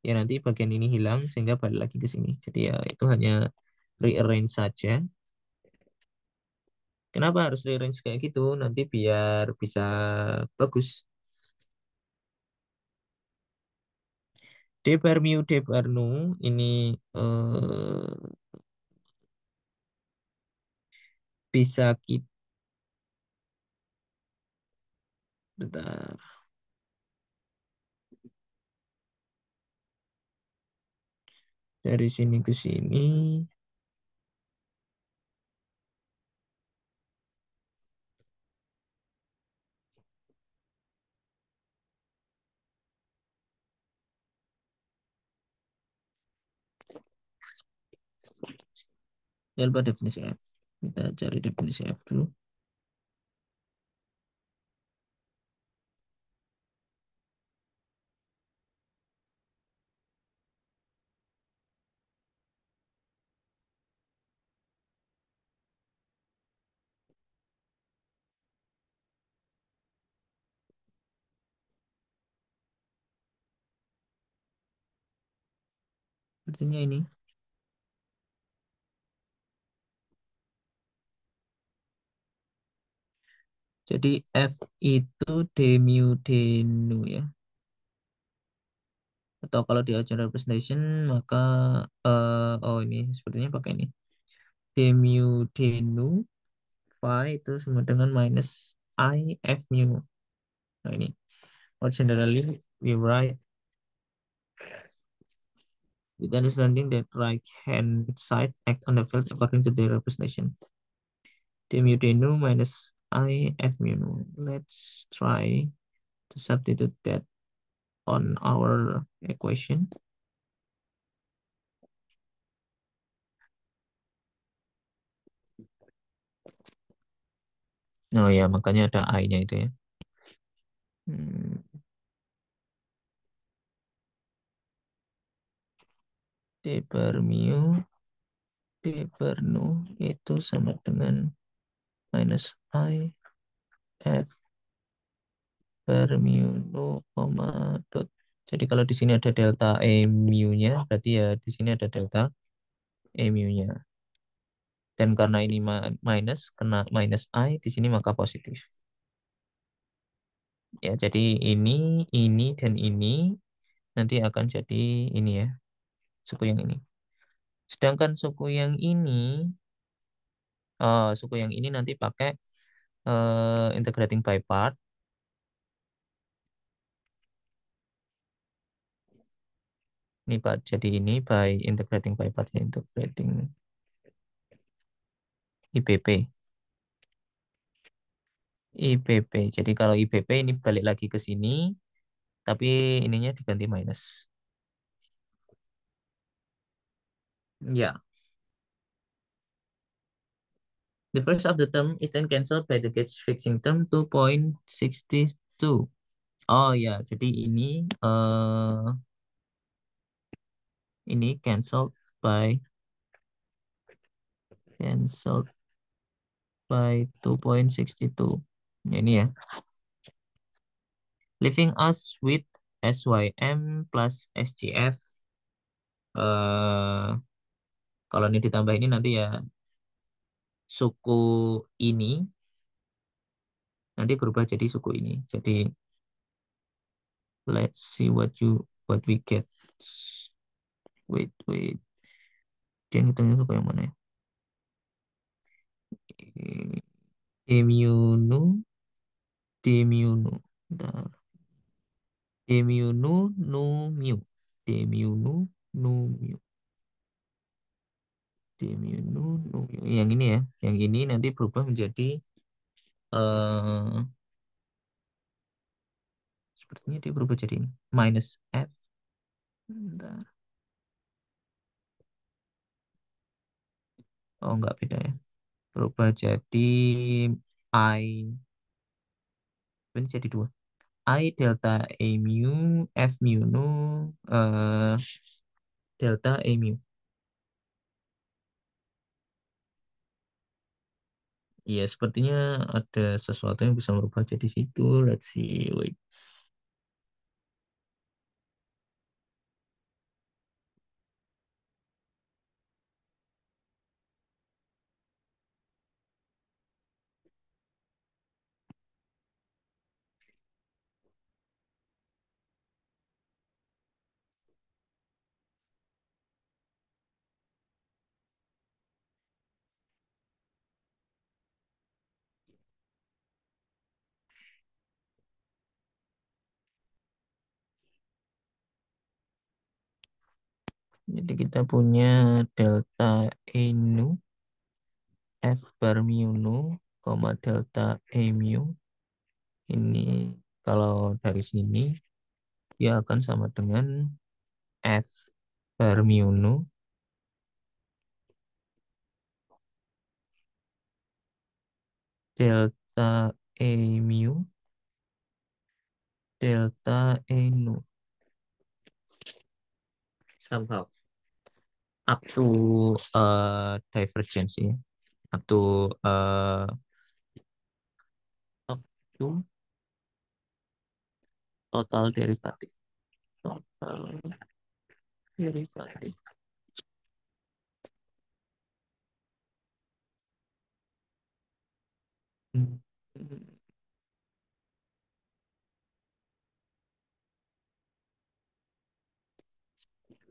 ya nanti bagian ini hilang sehingga balik lagi ke sini jadi ya itu hanya rearrange saja Kenapa harus rearrange kayak gitu? Nanti biar bisa bagus. Debar mu, debar nu ini uh, bisa kita bentar. Dari sini ke sini. Kita lupa definisi F. Kita cari definisi F dulu. Artinya ini Jadi F itu D mu D nu ya. Atau kalau di algebra representation maka uh, oh ini sepertinya pakai ini. D mu D nu phi itu sama dengan minus I F mu. Nah ini. Or generally we write with understanding that right hand side act on the field according to the representation. D mu D nu minus I F mu Let's try to substitute that on our equation. Oh ya, makanya ada I-nya itu ya. D hmm. per mu, D per nu itu sama dengan minus I F per mu dot. Jadi kalau di sini ada delta E mu-nya, berarti ya di sini ada delta E mu-nya. Dan karena ini minus, kena minus I, di sini maka positif. Ya, jadi ini, ini, dan ini nanti akan jadi ini ya, suku yang ini. Sedangkan suku yang ini, uh, suku yang ini nanti pakai uh, integrating by part. Ini Pak, jadi ini by integrating by part, integrating IPP. IPP. Jadi kalau IPP ini balik lagi ke sini, tapi ininya diganti minus. Ya, The first of the term is then cancelled by the gauge fixing term 2.62. Oh ya, yeah. jadi ini uh, ini cancelled by cancelled by 2.62. Ya, ini ya. Leaving us with SYM plus SGF. Uh, eh, kalau ini ditambah ini nanti ya suku ini nanti berubah jadi suku ini jadi let's see what you what we get wait wait dia ngitungnya suku yang mana ya Demiunu Demiunu Bentar. Demiunu Numiu Demiunu Numiu yang ini ya yang ini nanti berubah menjadi uh, sepertinya dia berubah jadi ini minus f Bentar. oh nggak beda ya berubah jadi i ini jadi dua i delta a mu f mu nu uh, delta a mu Iya, sepertinya ada sesuatu yang bisa merubah jadi situ. Let's see, wait. Jadi kita punya delta E nu F bar mu nu, koma delta E mu. Ini kalau dari sini dia akan sama dengan F bar mu nu delta E mu delta E nu somehow up to uh, divergence ya up to uh, up to total derivative total derivative hmm.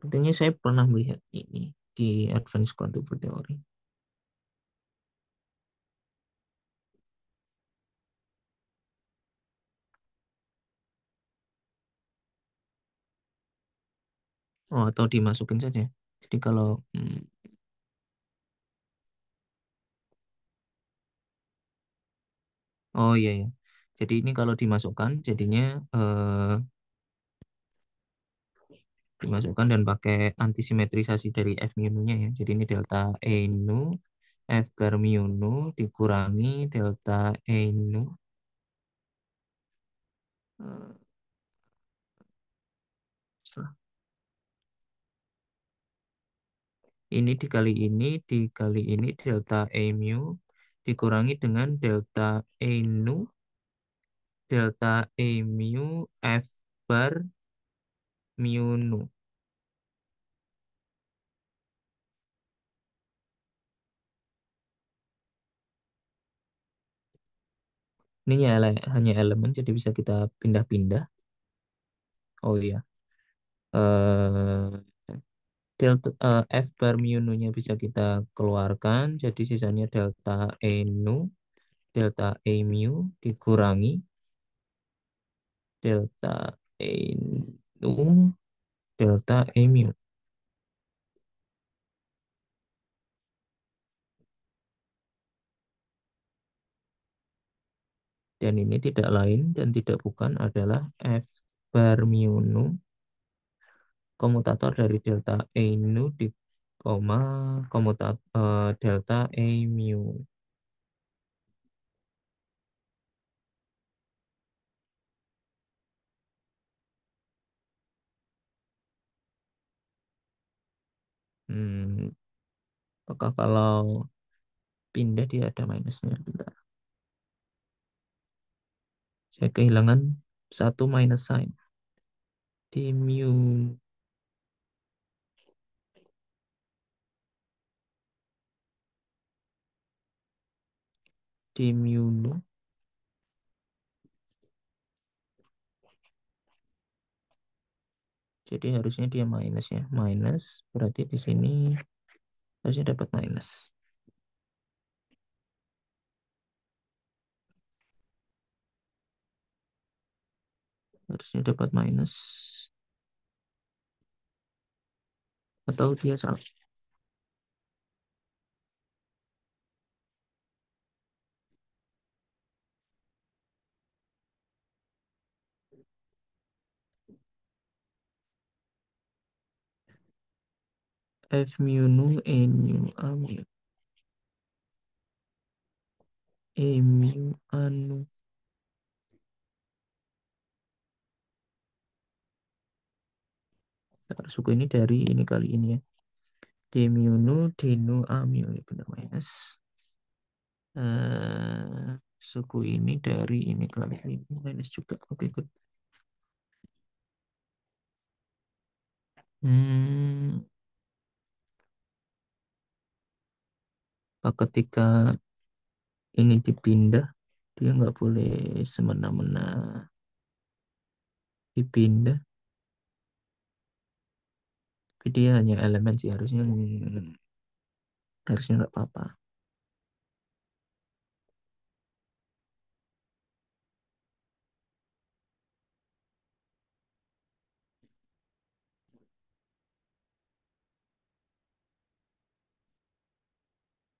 sepertinya saya pernah melihat ini di Advanced Quantum Theory. Oh, atau dimasukin saja. Jadi kalau hmm, Oh iya ya. Jadi ini kalau dimasukkan jadinya eh, dimasukkan dan pakai antisimetrisasi dari F mu nya ya. Jadi ini delta E nu F bar mu nu dikurangi delta E nu eh, ini dikali ini dikali ini delta E mu dikurangi dengan delta E nu delta E mu F bar nu Ini nyala, hanya elemen, jadi bisa kita pindah-pindah. Oh iya. Uh, delta, uh, F bar mu nu-nya bisa kita keluarkan. Jadi sisanya delta E nu, delta E mu dikurangi delta E nu delta e mu. Dan ini tidak lain dan tidak bukan adalah F bar mu nu komutator dari delta E nu di koma komutator uh, eh, delta E mu. Hmm, apakah kalau pindah dia ada minusnya? Bentar. Saya kehilangan satu minus sign. Di mu di mu Jadi harusnya dia minus ya. Minus berarti di sini harusnya dapat minus. Harusnya dapat minus. Atau dia salah. F mu nu A e nu A mu A anu. e mu A nu suku ini dari ini kali ini ya D mu nu D nu A mu ya benar minus uh, eh, suku ini dari ini kali ini minus juga oke okay, good hmm ketika ini dipindah dia nggak boleh semena-mena dipindah jadi dia hanya elemen sih harusnya hmm, harusnya nggak apa-apa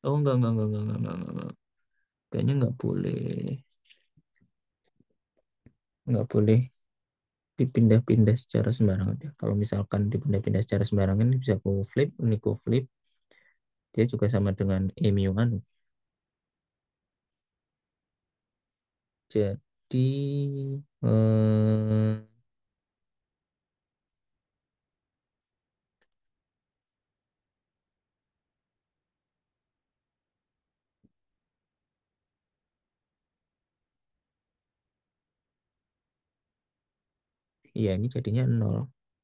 Oh enggak enggak enggak enggak enggak enggak, enggak, enggak. Kayaknya enggak boleh enggak boleh dipindah-pindah secara sembarangan. Ya. Kalau misalkan dipindah-pindah secara sembarangan bisa enggak, flip, ini ku flip. Dia juga sama dengan enggak, anu. Jadi eh, Iya, ini jadinya 0.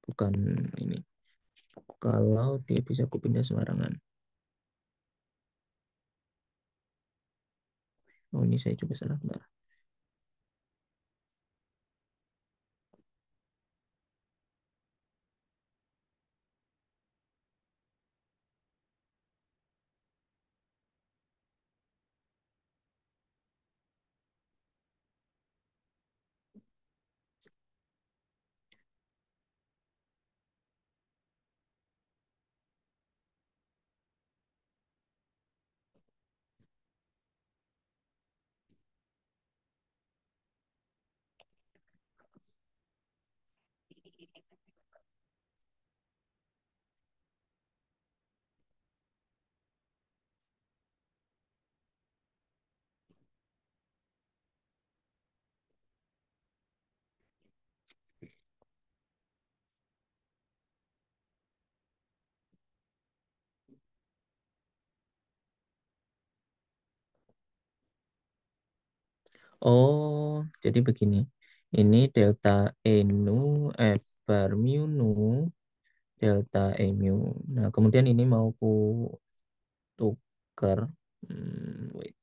Bukan ini. Kalau dia bisa kupindah sembarangan. Oh, ini saya juga salah bentar. Oh, jadi begini. Ini delta E nu F bar mu nu delta E mu. Nah, kemudian ini mau ku tuker. Hmm, wait.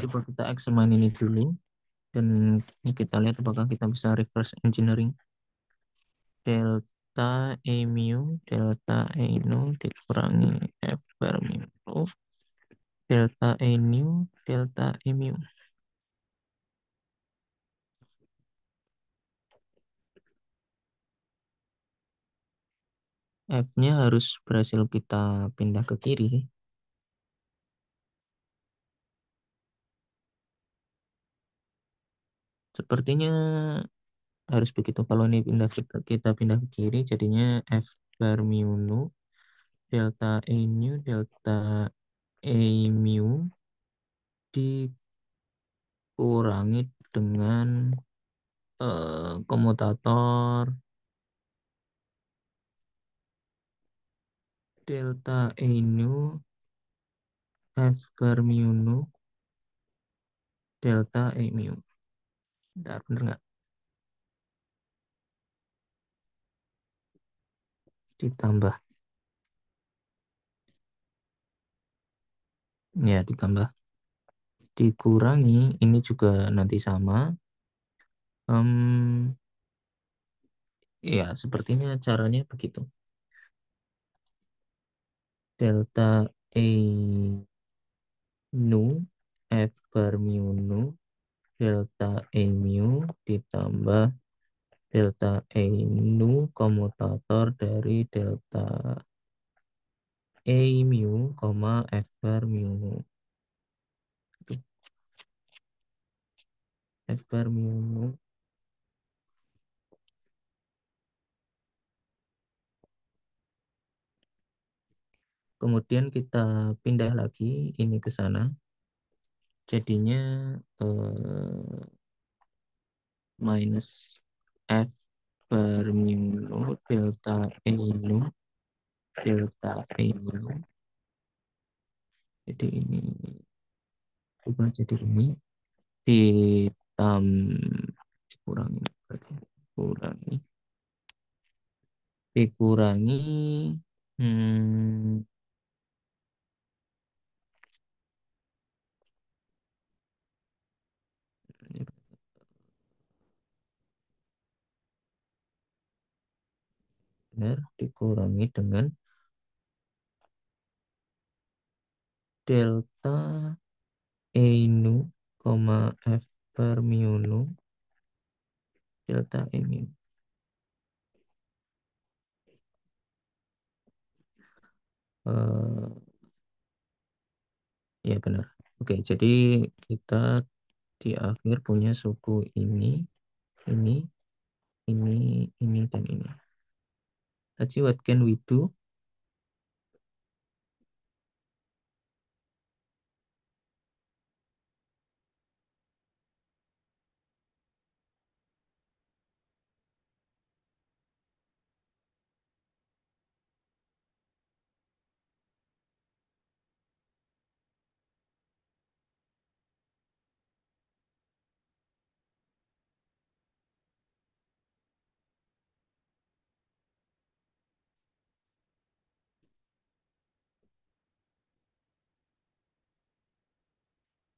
coba kita eksamen ini dulu dan ini kita lihat apakah kita bisa reverse engineering delta E mu delta E nu dikurangi F bar mu delta E nu delta E mu F-nya harus berhasil kita pindah ke kiri sih. Sepertinya harus begitu. Kalau ini pindah kita, kita pindah ke kiri, jadinya F bar mu nu delta E nu, delta E mu dikurangi dengan uh, komutator delta E nu F bar mu nu delta E mu. Bentar, bener nggak? Ditambah. Ya, ditambah. Dikurangi, ini juga nanti sama. Um, ya, sepertinya caranya begitu. Delta E nu F bar mu nu delta E mu ditambah delta E nu komutator dari delta E mu, F bar mu. F bar mu Kemudian kita pindah lagi ini ke sana jadinya eh, minus F per mu delta E nu delta E nu jadi ini ubah jadi ini ditambah dikurangi kurangi dikurangi hmm, R dikurangi dengan delta E nu, F per mu nu, delta E mu. Uh, eh, ya benar. Oke, jadi kita di akhir punya suku ini, ini, ini, ini, dan ini. Actually, what can we do?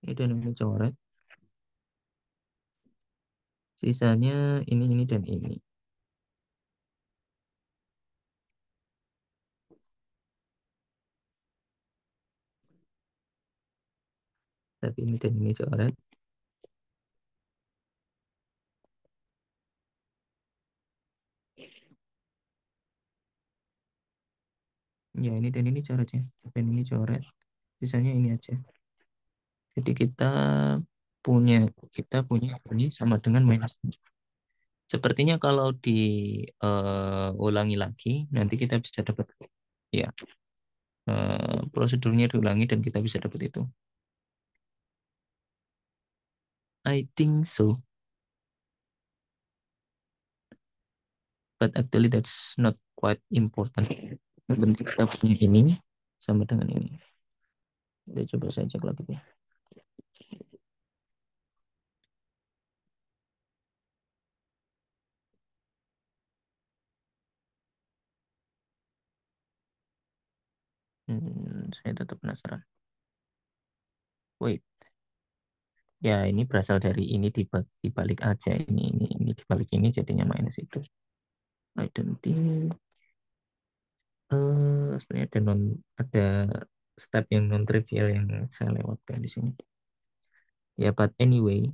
Ini dan ini coret. Sisanya ini, ini, dan ini. Tapi ini dan ini coret. Ya, ini dan ini coretnya. Dan ini coret. Sisanya ini aja. Jadi kita punya kita punya ini sama dengan minus Sepertinya kalau diulangi eh, uh, lagi, nanti kita bisa dapat ya uh, prosedurnya diulangi dan kita bisa dapat itu. I think so. But actually that's not quite important. Yang kita punya ini sama dengan ini. Kita coba saya cek lagi deh. Hmm, saya tetap penasaran. Wait. Ya, ini berasal dari ini dibalik, balik aja. Ini, ini, ini dibalik ini jadinya minus itu. I don't think uh, eh, sebenarnya ada non ada step yang non trivial yang saya lewatkan di sini. Ya, yeah, but anyway.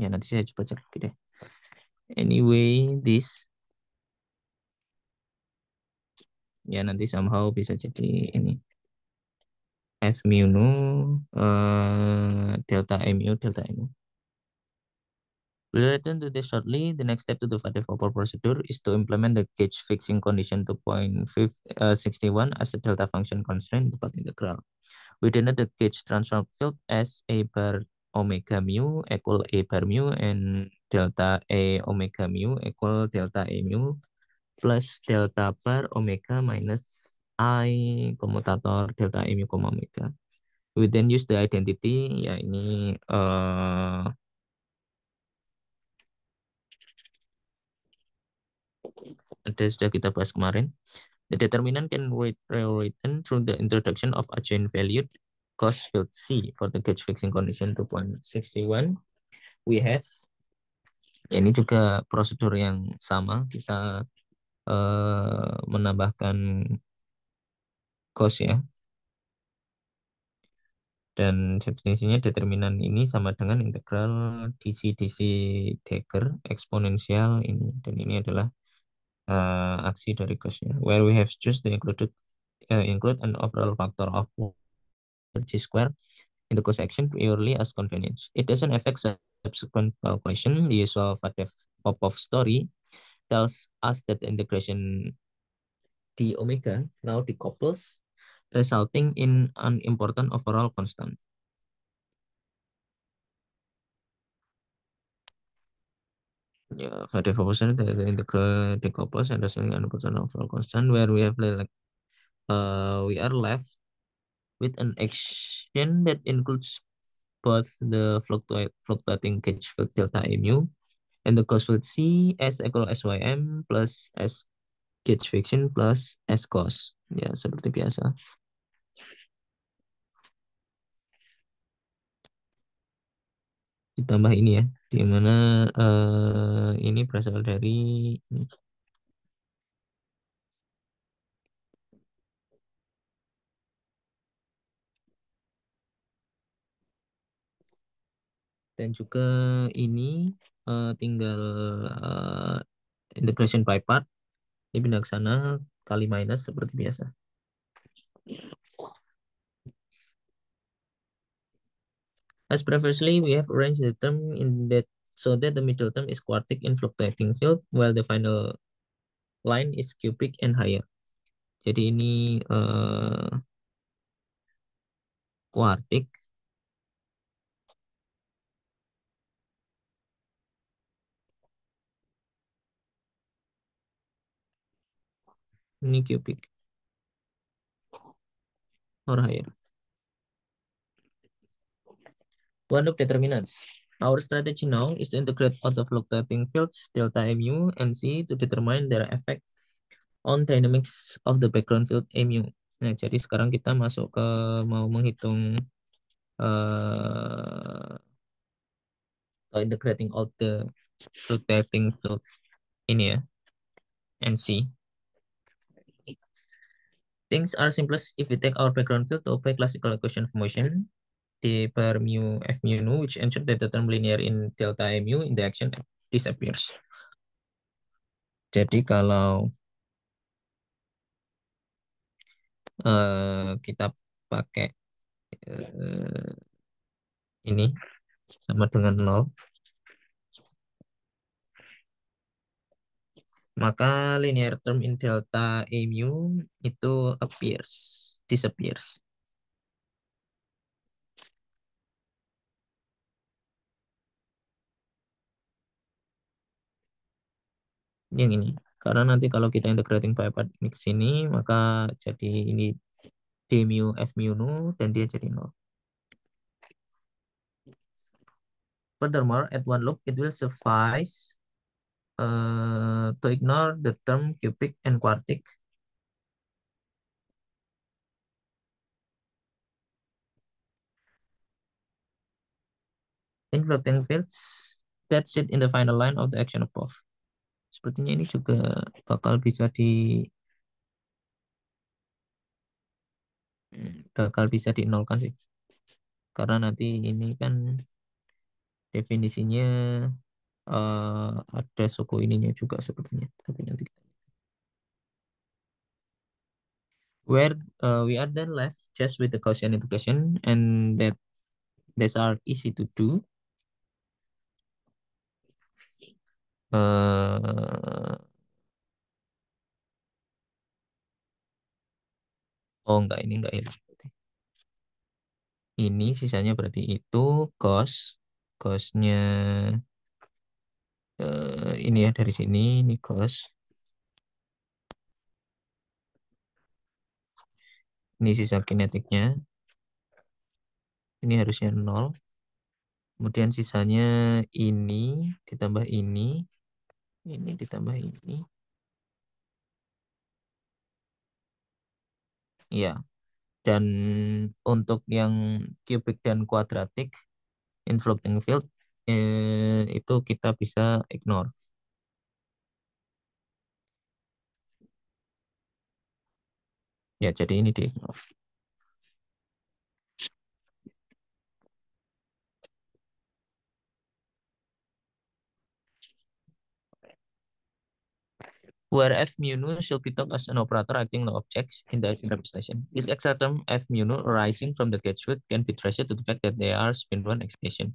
Ya, nanti saya coba cek lagi deh. Anyway, this ya nanti somehow bisa jadi ini F mu nu uh, eh, delta mu delta mu. We we'll return to this shortly. The next step to the FATF4 procedure is to implement the gauge fixing condition to point uh, 61 as a delta function constraint the integral. We denote the gauge transform field as a bar omega mu equal a bar mu and delta a omega mu equal delta a mu plus delta per omega minus i komutator delta mu koma omega. We then use the identity, ya ini uh, ada sudah kita bahas kemarin. The determinant can be rewritten through the introduction of a chain valued cost field C for the gauge fixing condition 2.61. We have ya ini juga prosedur yang sama kita Eh, menambahkan cost ya. Dan definisinya determinan ini sama dengan integral DC DC Dagger eksponensial ini dan ini adalah uh, aksi dari costnya. Where we have just included uh, include an overall factor of g square in the cost action purely as convenience. It doesn't affect subsequent calculation. The use of a of story tells us that integration d omega now decouples, resulting in an important overall constant. Yeah, for the proportion the integral decouples and resulting an important overall constant, where we have like uh, we are left with an action that includes both the fluctuating gauge field delta mu and the cost would C S equal s y m plus S catch fiction plus S cost. Ya, seperti biasa. Ditambah ini ya, di mana uh, ini berasal dari ini. dan juga ini uh, tinggal uh, integration by part ini pindah ke sana kali minus seperti biasa As previously, we have arranged the term in that so that the middle term is quartic in fluctuating field, while the final line is cubic and higher. Jadi ini uh, quartic Ini cubic. Or higher. One of determinants. Our strategy now is to integrate out of fluctuating fields delta mu and c to determine their effect on dynamics of the background field mu. Nah, jadi sekarang kita masuk ke mau menghitung uh, integrating out the fluctuating field ini ya and c. Things are simplest if we take our background field to apply classical equation motion, d per mu f mu nu, which ensure that the term linear in delta mu in the action disappears. Jadi kalau uh, kita pakai uh, ini sama dengan 0, maka linear term in delta A mu itu appears, disappears. Yang ini. Karena nanti kalau kita integrating by part ini maka jadi ini D mu F mu nu dan dia jadi nol. Furthermore, at one loop, it will suffice uh, to ignore the term cubic and quartic. Inflecting fields that sit in the final line of the action of above. Sepertinya ini juga bakal bisa di bakal bisa dinolkan sih. Karena nanti ini kan definisinya uh, ada suku ininya juga sepertinya tapi nanti where uh, we are then left just with the Gaussian integration and that these are easy to do uh, Oh enggak ini enggak ini, Ini sisanya berarti itu cos cosnya Eh, ini ya dari sini ini kos, ini sisa kinetiknya ini harusnya nol kemudian sisanya ini ditambah ini ini ditambah ini ya, dan untuk yang cubic dan kuadratik in floating field eh, itu kita bisa ignore. Ya, jadi ini di ignore. where f mu nu shall be talked as an operator acting on objects in the representation. This exact term f mu nu arising from the catchword can be traced to the fact that they are spin one expression.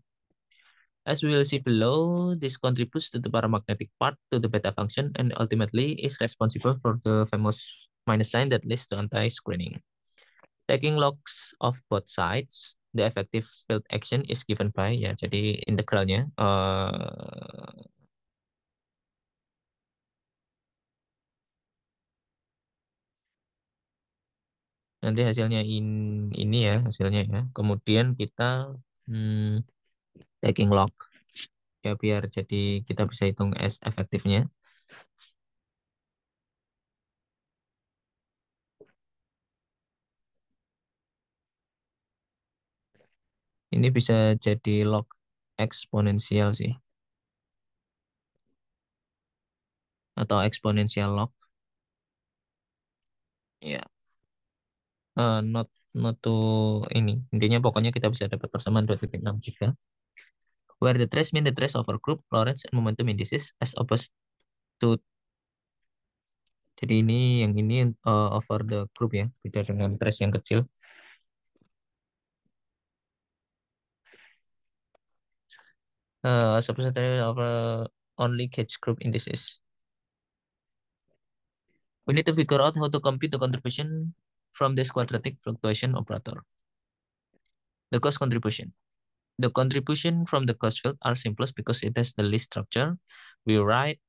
As we will see below, this contributes to the paramagnetic part to the beta function and ultimately is responsible for the famous minus sign that leads to anti-screening. Taking logs of both sides, the effective field action is given by ya jadi integralnya uh, nanti hasilnya in, ini ya hasilnya ya kemudian kita hmm, taking log ya biar jadi kita bisa hitung S efektifnya. Ini bisa jadi log eksponensial sih. Atau eksponensial log. Ya. Uh, not, not to ini. Intinya pokoknya kita bisa dapat persamaan dua enam juga where the trace mean the trace over group, Lorentz, and momentum indices as opposed to jadi ini yang ini uh, over the group ya, kita dengan trace yang kecil. Uh, subsidiary of uh, only catch group indices. We need to figure out how to compute the contribution from this quadratic fluctuation operator. The cost contribution. The contribution from the cost field are simplest because it has the list structure. We write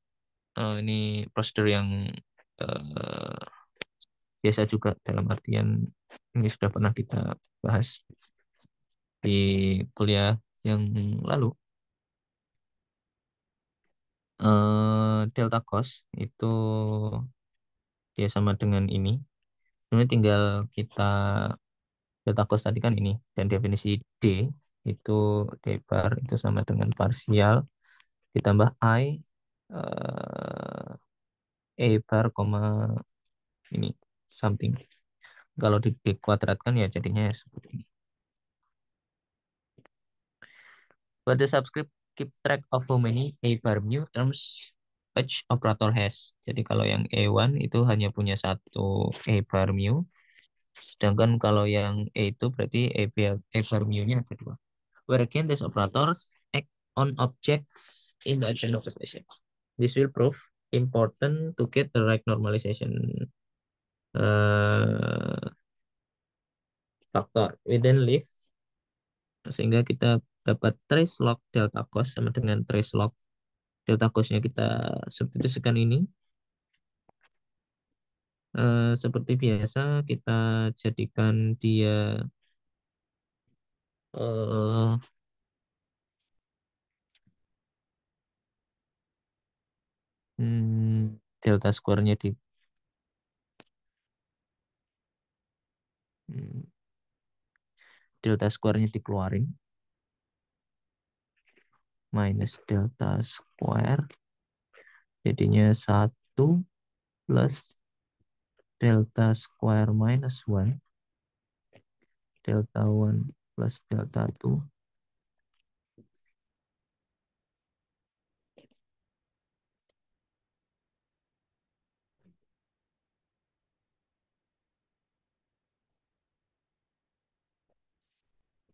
uh, ini prosedur yang uh, biasa juga dalam artian ini sudah pernah kita bahas di kuliah yang lalu. Uh, delta cost itu ya sama dengan ini. Sebenarnya tinggal kita delta cost tadi kan ini dan definisi D itu D bar itu sama dengan parsial ditambah I uh, E bar, koma ini something. Kalau di, dikuadratkan kuadratkan ya jadinya seperti ini. But the subscript keep track of how many A e bar mu terms each operator has. Jadi kalau yang A1 e itu hanya punya satu A e bar mu. Sedangkan kalau yang A itu berarti A bar, A bar mu-nya ada dua where again these operators act on objects in the action of station. This will prove important to get the right normalization uh, factor. We then leave sehingga kita dapat trace log delta cos sama dengan trace log delta cosnya kita substitusikan ini. Uh, seperti biasa kita jadikan dia Uh, hmm, delta square-nya di hmm, delta square-nya dikeluarin minus delta square jadinya 1 plus delta square minus 1 delta 1 plus delta 2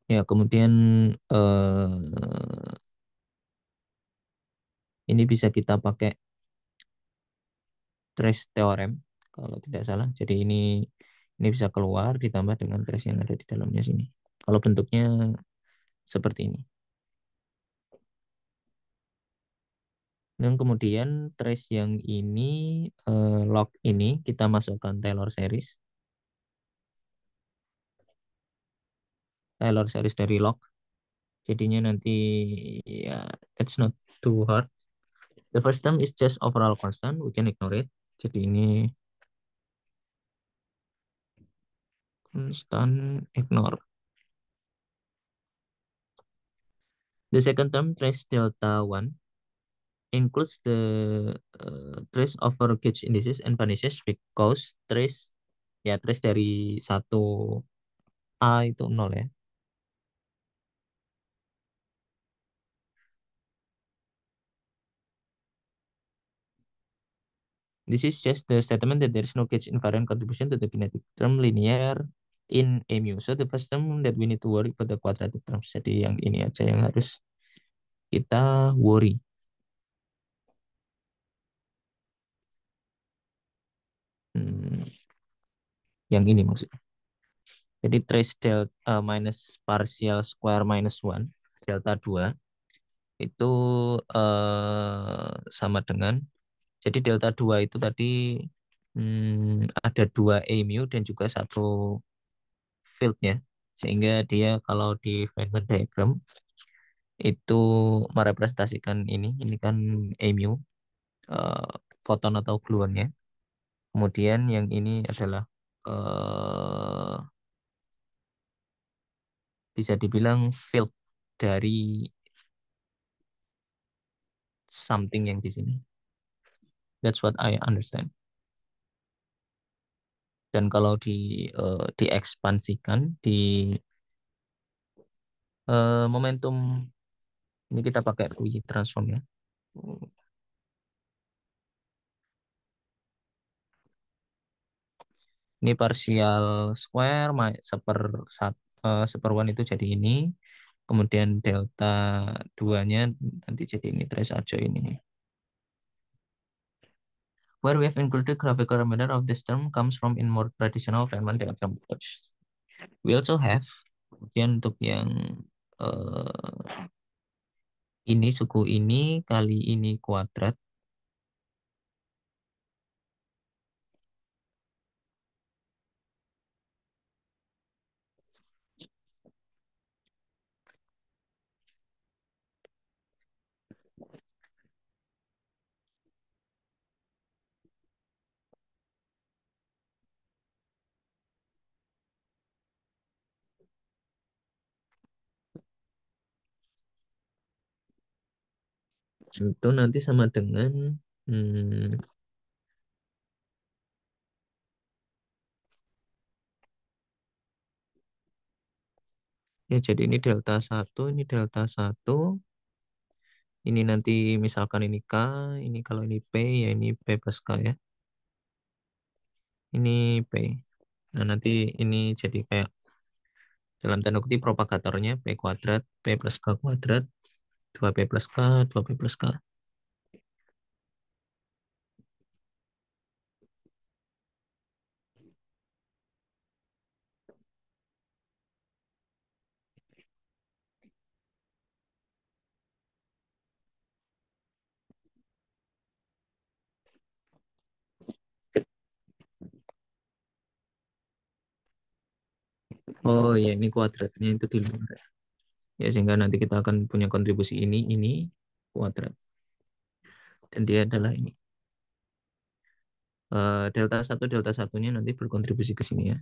Ya, kemudian eh, ini bisa kita pakai trace theorem kalau tidak salah. Jadi ini ini bisa keluar ditambah dengan trace yang ada di dalamnya sini kalau bentuknya seperti ini. Dan kemudian trace yang ini, eh, log ini, kita masukkan Taylor series. Taylor series dari log. Jadinya nanti, ya, it's not too hard. The first term is just overall constant, we can ignore it. Jadi ini constant ignore. The second term trace delta 1 includes the uh, trace over gauge indices and vanishes because trace ya trace dari 1 A itu nol ya. This is just the statement that there is no gauge invariant contribution to the kinetic term linear in mu. So the first term that we need to worry the quadratic term, Jadi yang ini aja yang harus kita worry. Hmm. Yang ini maksudnya. Jadi trace delta uh, eh, minus partial square minus 1, delta 2, itu uh, sama dengan, jadi delta 2 itu tadi hmm, ada dua mu dan juga satu field fieldnya sehingga dia kalau di Venn diagram itu merepresentasikan ini ini kan mu uh, eh, foton atau gluonnya kemudian yang ini adalah uh, bisa dibilang field dari something yang di sini that's what I understand dan kalau di uh, diekspansikan di uh, momentum ini kita pakai UI transform ya. Ini parsial square seper sat, uh, seper one itu jadi ini. Kemudian delta duanya nanti jadi ini trace aja ini nih where we have included graphical reminder of this term comes from in more traditional Feynman diagram approach. We also have, kemudian untuk yang uh, ini suku ini kali ini kuadrat itu nanti sama dengan hmm, ya jadi ini delta 1 ini delta 1 ini nanti misalkan ini K ini kalau ini P ya ini P plus K ya ini P nah nanti ini jadi kayak dalam tanda kutip propagatornya P kuadrat P plus K kuadrat 2P plus K, 2P plus K. Oh iya, ini kuadratnya itu di luar ya sehingga nanti kita akan punya kontribusi ini ini kuadrat dan dia adalah ini eh, delta satu delta satunya nanti berkontribusi ke sini ya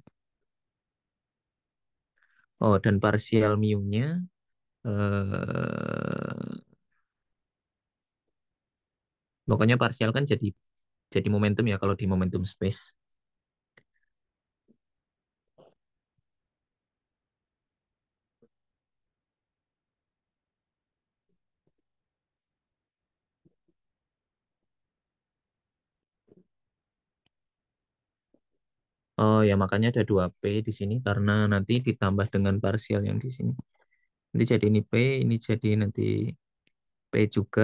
oh dan parsial mu nya uh, eh, pokoknya parsial kan jadi jadi momentum ya kalau di momentum space Oh ya makanya ada dua p di sini karena nanti ditambah dengan parsial yang di sini. Nanti jadi ini P, ini jadi nanti P juga.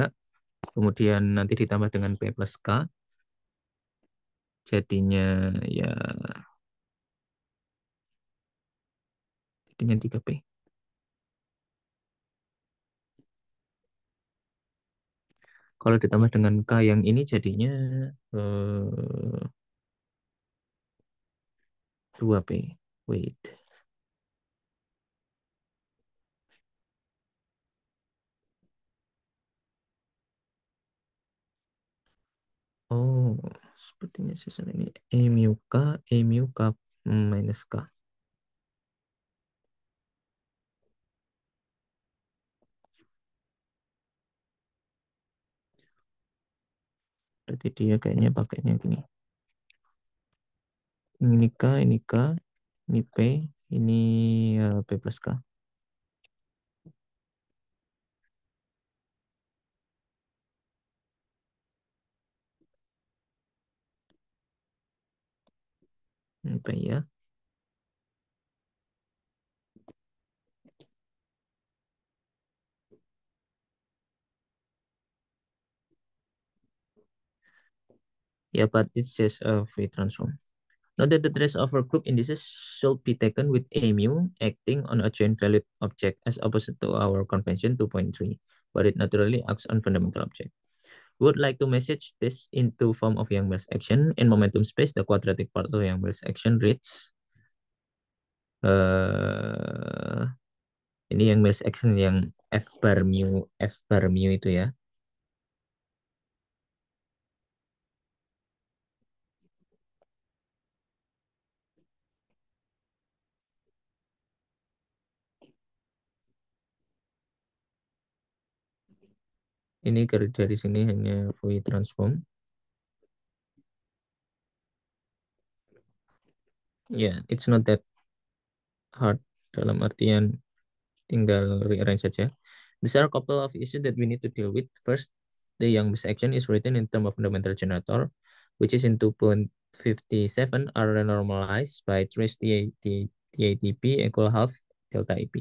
Kemudian nanti ditambah dengan P plus K. Jadinya ya jadinya 3P. Kalau ditambah dengan K yang ini jadinya eh, 2P. Wait. Oh, sepertinya season ini E mu K, E mu K hmm, minus K. Berarti dia kayaknya pakainya gini ini K, ini K, ini P, ini eh, P plus K. P ya. Yeah, but it's just a free transform. Note that the trace over group indices should be taken with A mu acting on a chain valued object as opposite to our convention 2.3, but it naturally acts on fundamental object. We would like to message this into form of Young Mills action. In momentum space, the quadratic part of Young Mills action reads uh, ini Young Mills action yang F bar mu F bar mu itu ya. Ini dari sini hanya Fourier transform. Ya, yeah, it's not that hard dalam artian tinggal rearrange saja. These are a couple of issues that we need to deal with. First, the young section is written in term of fundamental generator, which is in 2.57 are renormalized by trace TATP equal half delta EP.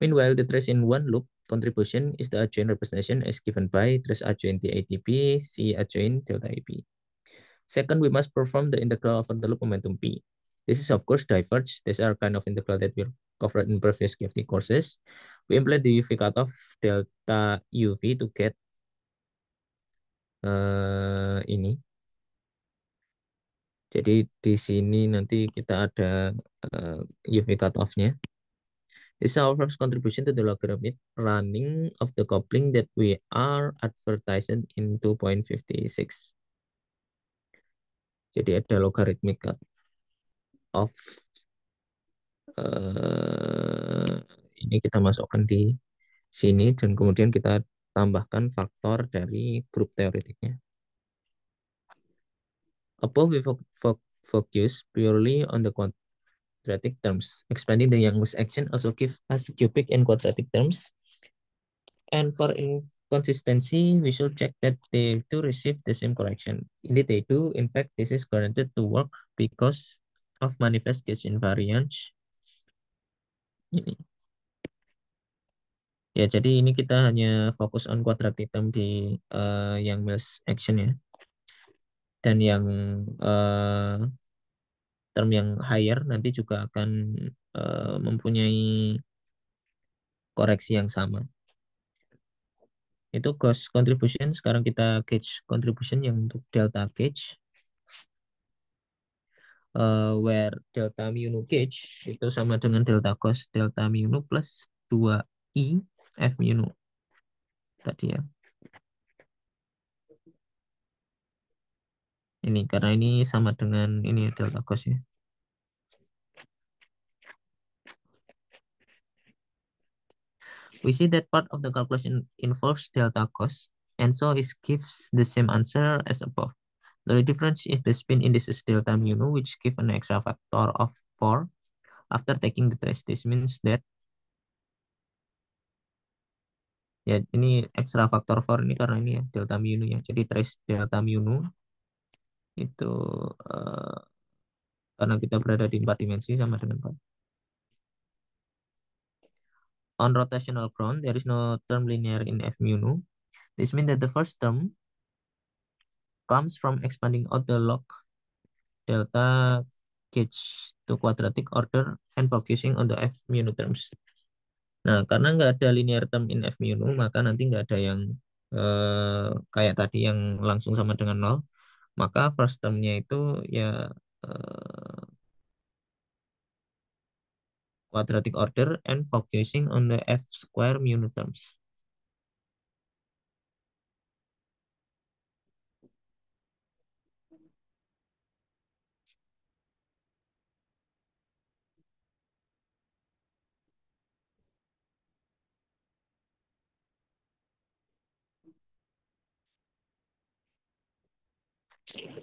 Meanwhile, the trace in one loop contribution is the adjoint representation as given by trace adjoint ATP C adjoint delta AP. Second, we must perform the integral over the loop momentum P. This is of course diverged. These are kind of integral that we covered in previous KFT courses. We implement the UV cutoff delta UV to get uh, ini. Jadi di sini nanti kita ada uh, eh, UV cutoff-nya. This is our first contribution to the logarithmic running of the coupling that we are advertising in 2.56. Jadi ada logaritmik of uh, ini kita masukkan di sini dan kemudian kita tambahkan faktor dari grup teoretiknya. Apa we focus purely on the quadratic terms. Expanding the youngest action also give us cubic and quadratic terms. And for inconsistency, we should check that they do receive the same correction. Indeed, they do. In fact, this is guaranteed to work because of manifest case invariance. Ini. Ya, jadi ini kita hanya fokus on quadratic term di uh, eh, yang Mills action ya. Dan yang uh, term yang higher nanti juga akan uh, mempunyai koreksi yang sama. Itu cost contribution, sekarang kita gauge contribution yang untuk delta gauge. Uh, where delta mu nu gauge itu sama dengan delta cost delta mu nu plus 2i f mu nu tadi ya. ini karena ini sama dengan ini ya, delta cos ya. We see that part of the calculation involves delta cos and so it gives the same answer as above. The only difference is the spin indices delta mu nu which give an extra factor of 4 after taking the trace. This means that ya ini extra faktor 4 ini karena ini ya delta mu nu ya. Jadi trace delta mu nu itu uh, karena kita berada di empat dimensi sama dengan empat. On rotational ground, there is no term linear in F mu nu. This means that the first term comes from expanding out the log delta gauge to quadratic order and focusing on the F mu nu terms. Nah, karena nggak ada linear term in F mu nu, maka nanti nggak ada yang uh, kayak tadi yang langsung sama dengan nol maka first termnya itu ya uh, quadratic order and focusing on the f square mu terms Thank you.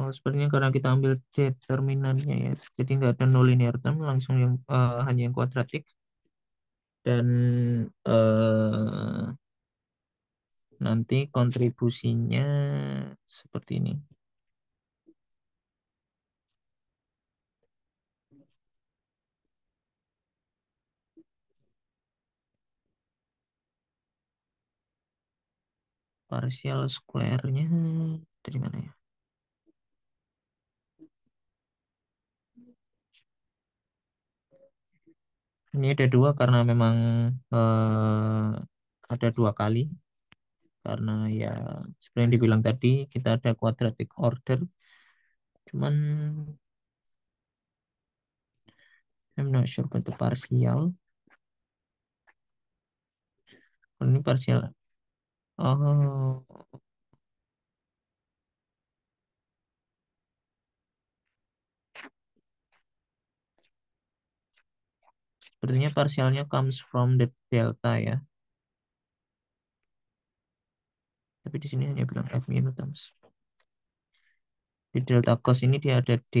Oh, sepertinya karena kita ambil determinannya ya. Jadi nggak ada nonlinear term, langsung yang uh, hanya yang kuadratik. Dan uh, nanti kontribusinya seperti ini. Partial square-nya dari mana ya? Ini ada dua karena memang eh, ada dua kali. Karena ya seperti yang dibilang tadi kita ada quadratic order. Cuman I'm not sure about parsial partial. ini parsial. Oh, Sepertinya parsialnya comes from the delta ya. Tapi di sini hanya bilang F minus. Di delta cos ini dia ada D.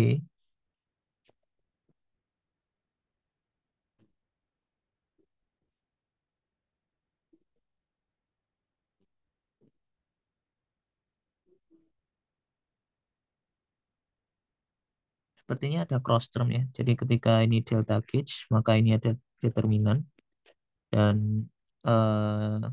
sepertinya ada cross term ya. Jadi ketika ini delta gauge, maka ini ada determinan dan uh,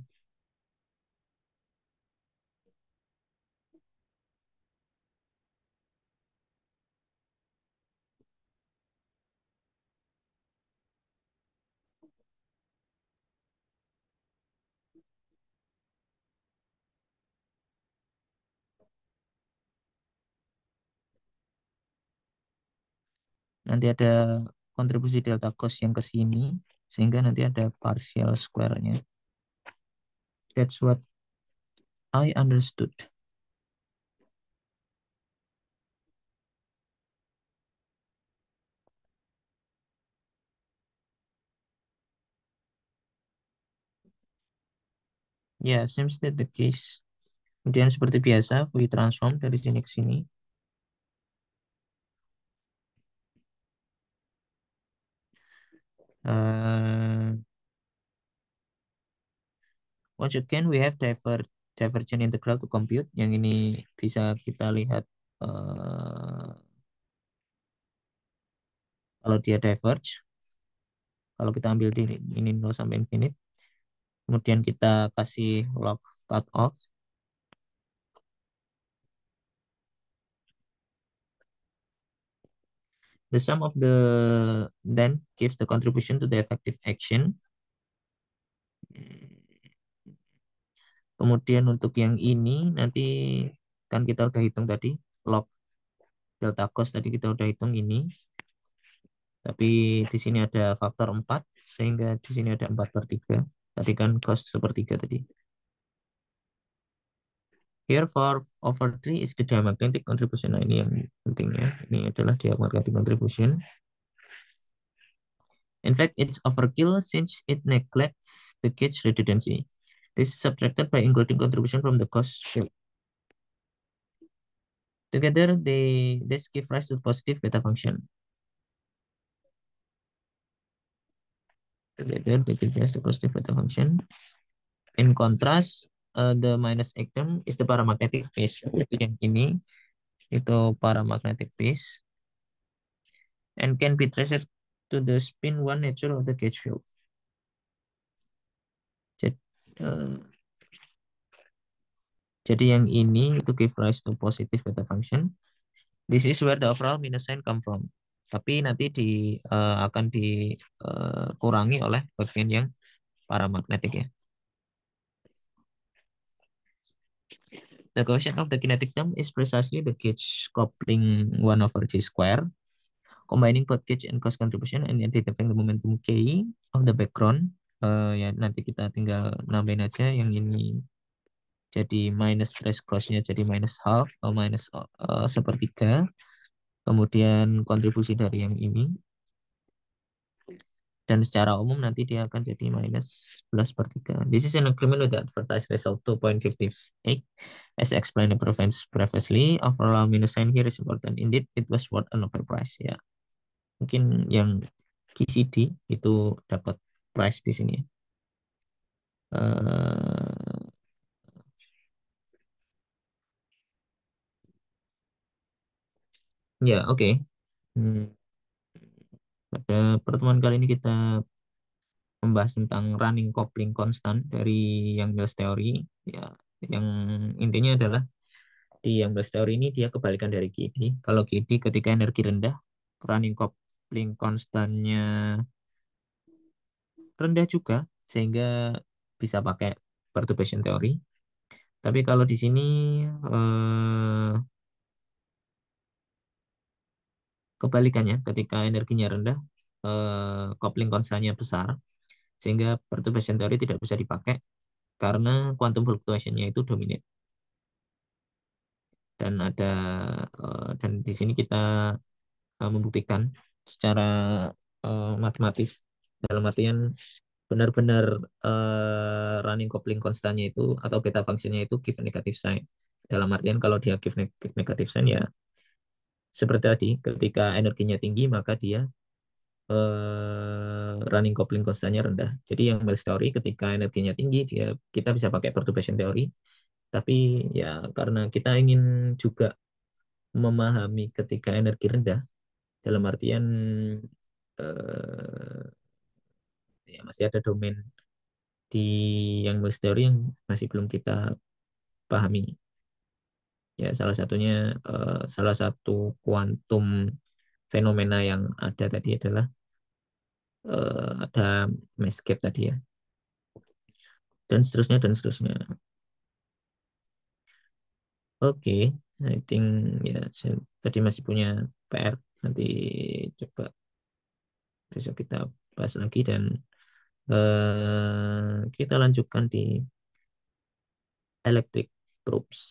nanti ada kontribusi delta cos yang ke sini sehingga nanti ada partial square-nya. That's what I understood. Ya, yeah, seems that the case. Kemudian seperti biasa, Fourier transform dari sini ke sini. Uh, once again, we have diver divergent integral to compute. Yang ini bisa kita lihat uh, kalau dia diverge. Kalau kita ambil di ini 0 sampai infinite. Kemudian kita kasih log cut off. The sum of the then gives the contribution to the effective action. Kemudian untuk yang ini nanti kan kita udah hitung tadi log delta cost tadi kita udah hitung ini. Tapi di sini ada faktor 4 sehingga di sini ada 4 per 3. Tadi kan cos sepertiga tadi. Here for over three is the diamagnetic contribution. Nah, ini yang penting ya. Ini adalah diamagnetic contribution. In fact, it's overkill since it neglects the gauge redundancy. This is subtracted by including contribution from the cost shape. Together, they this gives rise to positive beta function. Together, they give rise to positive beta function. In contrast, uh, the minus x term is the paramagnetic piece. Itu yang ini, itu paramagnetic piece. And can be traced to the spin one nature of the gauge field. Jadi, uh, eh, jadi yang ini itu give rise to positive beta function. This is where the overall minus sign come from. Tapi nanti di uh, akan dikurangi uh, oleh bagian yang paramagnetik ya. The quotient of the kinetic term is precisely the gauge coupling 1 over g square, combining both gauge and cost contribution and identifying the momentum k of the background. Uh, ya nanti kita tinggal nambahin aja yang ini jadi minus stress crossnya jadi minus half atau minus uh, sepertiga. Kemudian kontribusi dari yang ini dan secara umum nanti dia akan jadi minus 11 per 3. This is an agreement with the advertised result 2.58 as explained previously. Overall minus sign here is important. Indeed, it was worth a Nobel Prize. Ya. Mungkin yang KCD itu dapat price di sini. Uh, ya, yeah, oke. Okay. Hmm. Pada pertemuan kali ini kita membahas tentang running coupling constant dari yang Young's teori, Ya, yang intinya adalah di yang Young's teori ini dia kebalikan dari KD. Kalau KD ketika energi rendah, running coupling constantnya rendah juga sehingga bisa pakai perturbation teori. Tapi kalau di sini eh, kebalikannya ketika energinya rendah eh, kopling konstannya besar sehingga perturbation teori tidak bisa dipakai karena quantum fluctuation-nya itu dominan dan ada eh, dan di sini kita eh, membuktikan secara eh, matematis dalam artian benar-benar uh, running coupling konstannya itu atau beta fungsinya itu give negative sign. Dalam artian kalau dia give negative sign ya seperti tadi ketika energinya tinggi maka dia uh, running coupling konstannya rendah. Jadi yang Bell's theory ketika energinya tinggi dia kita bisa pakai perturbation theory. Tapi ya karena kita ingin juga memahami ketika energi rendah dalam artian uh, ya masih ada domain di yang Bell's theory yang masih belum kita pahami ya salah satunya uh, salah satu kuantum fenomena yang ada tadi adalah uh, ada mass tadi ya dan seterusnya dan seterusnya oke okay. I think ya saya tadi masih punya PR nanti coba besok kita bahas lagi dan uh, kita lanjutkan di electric probes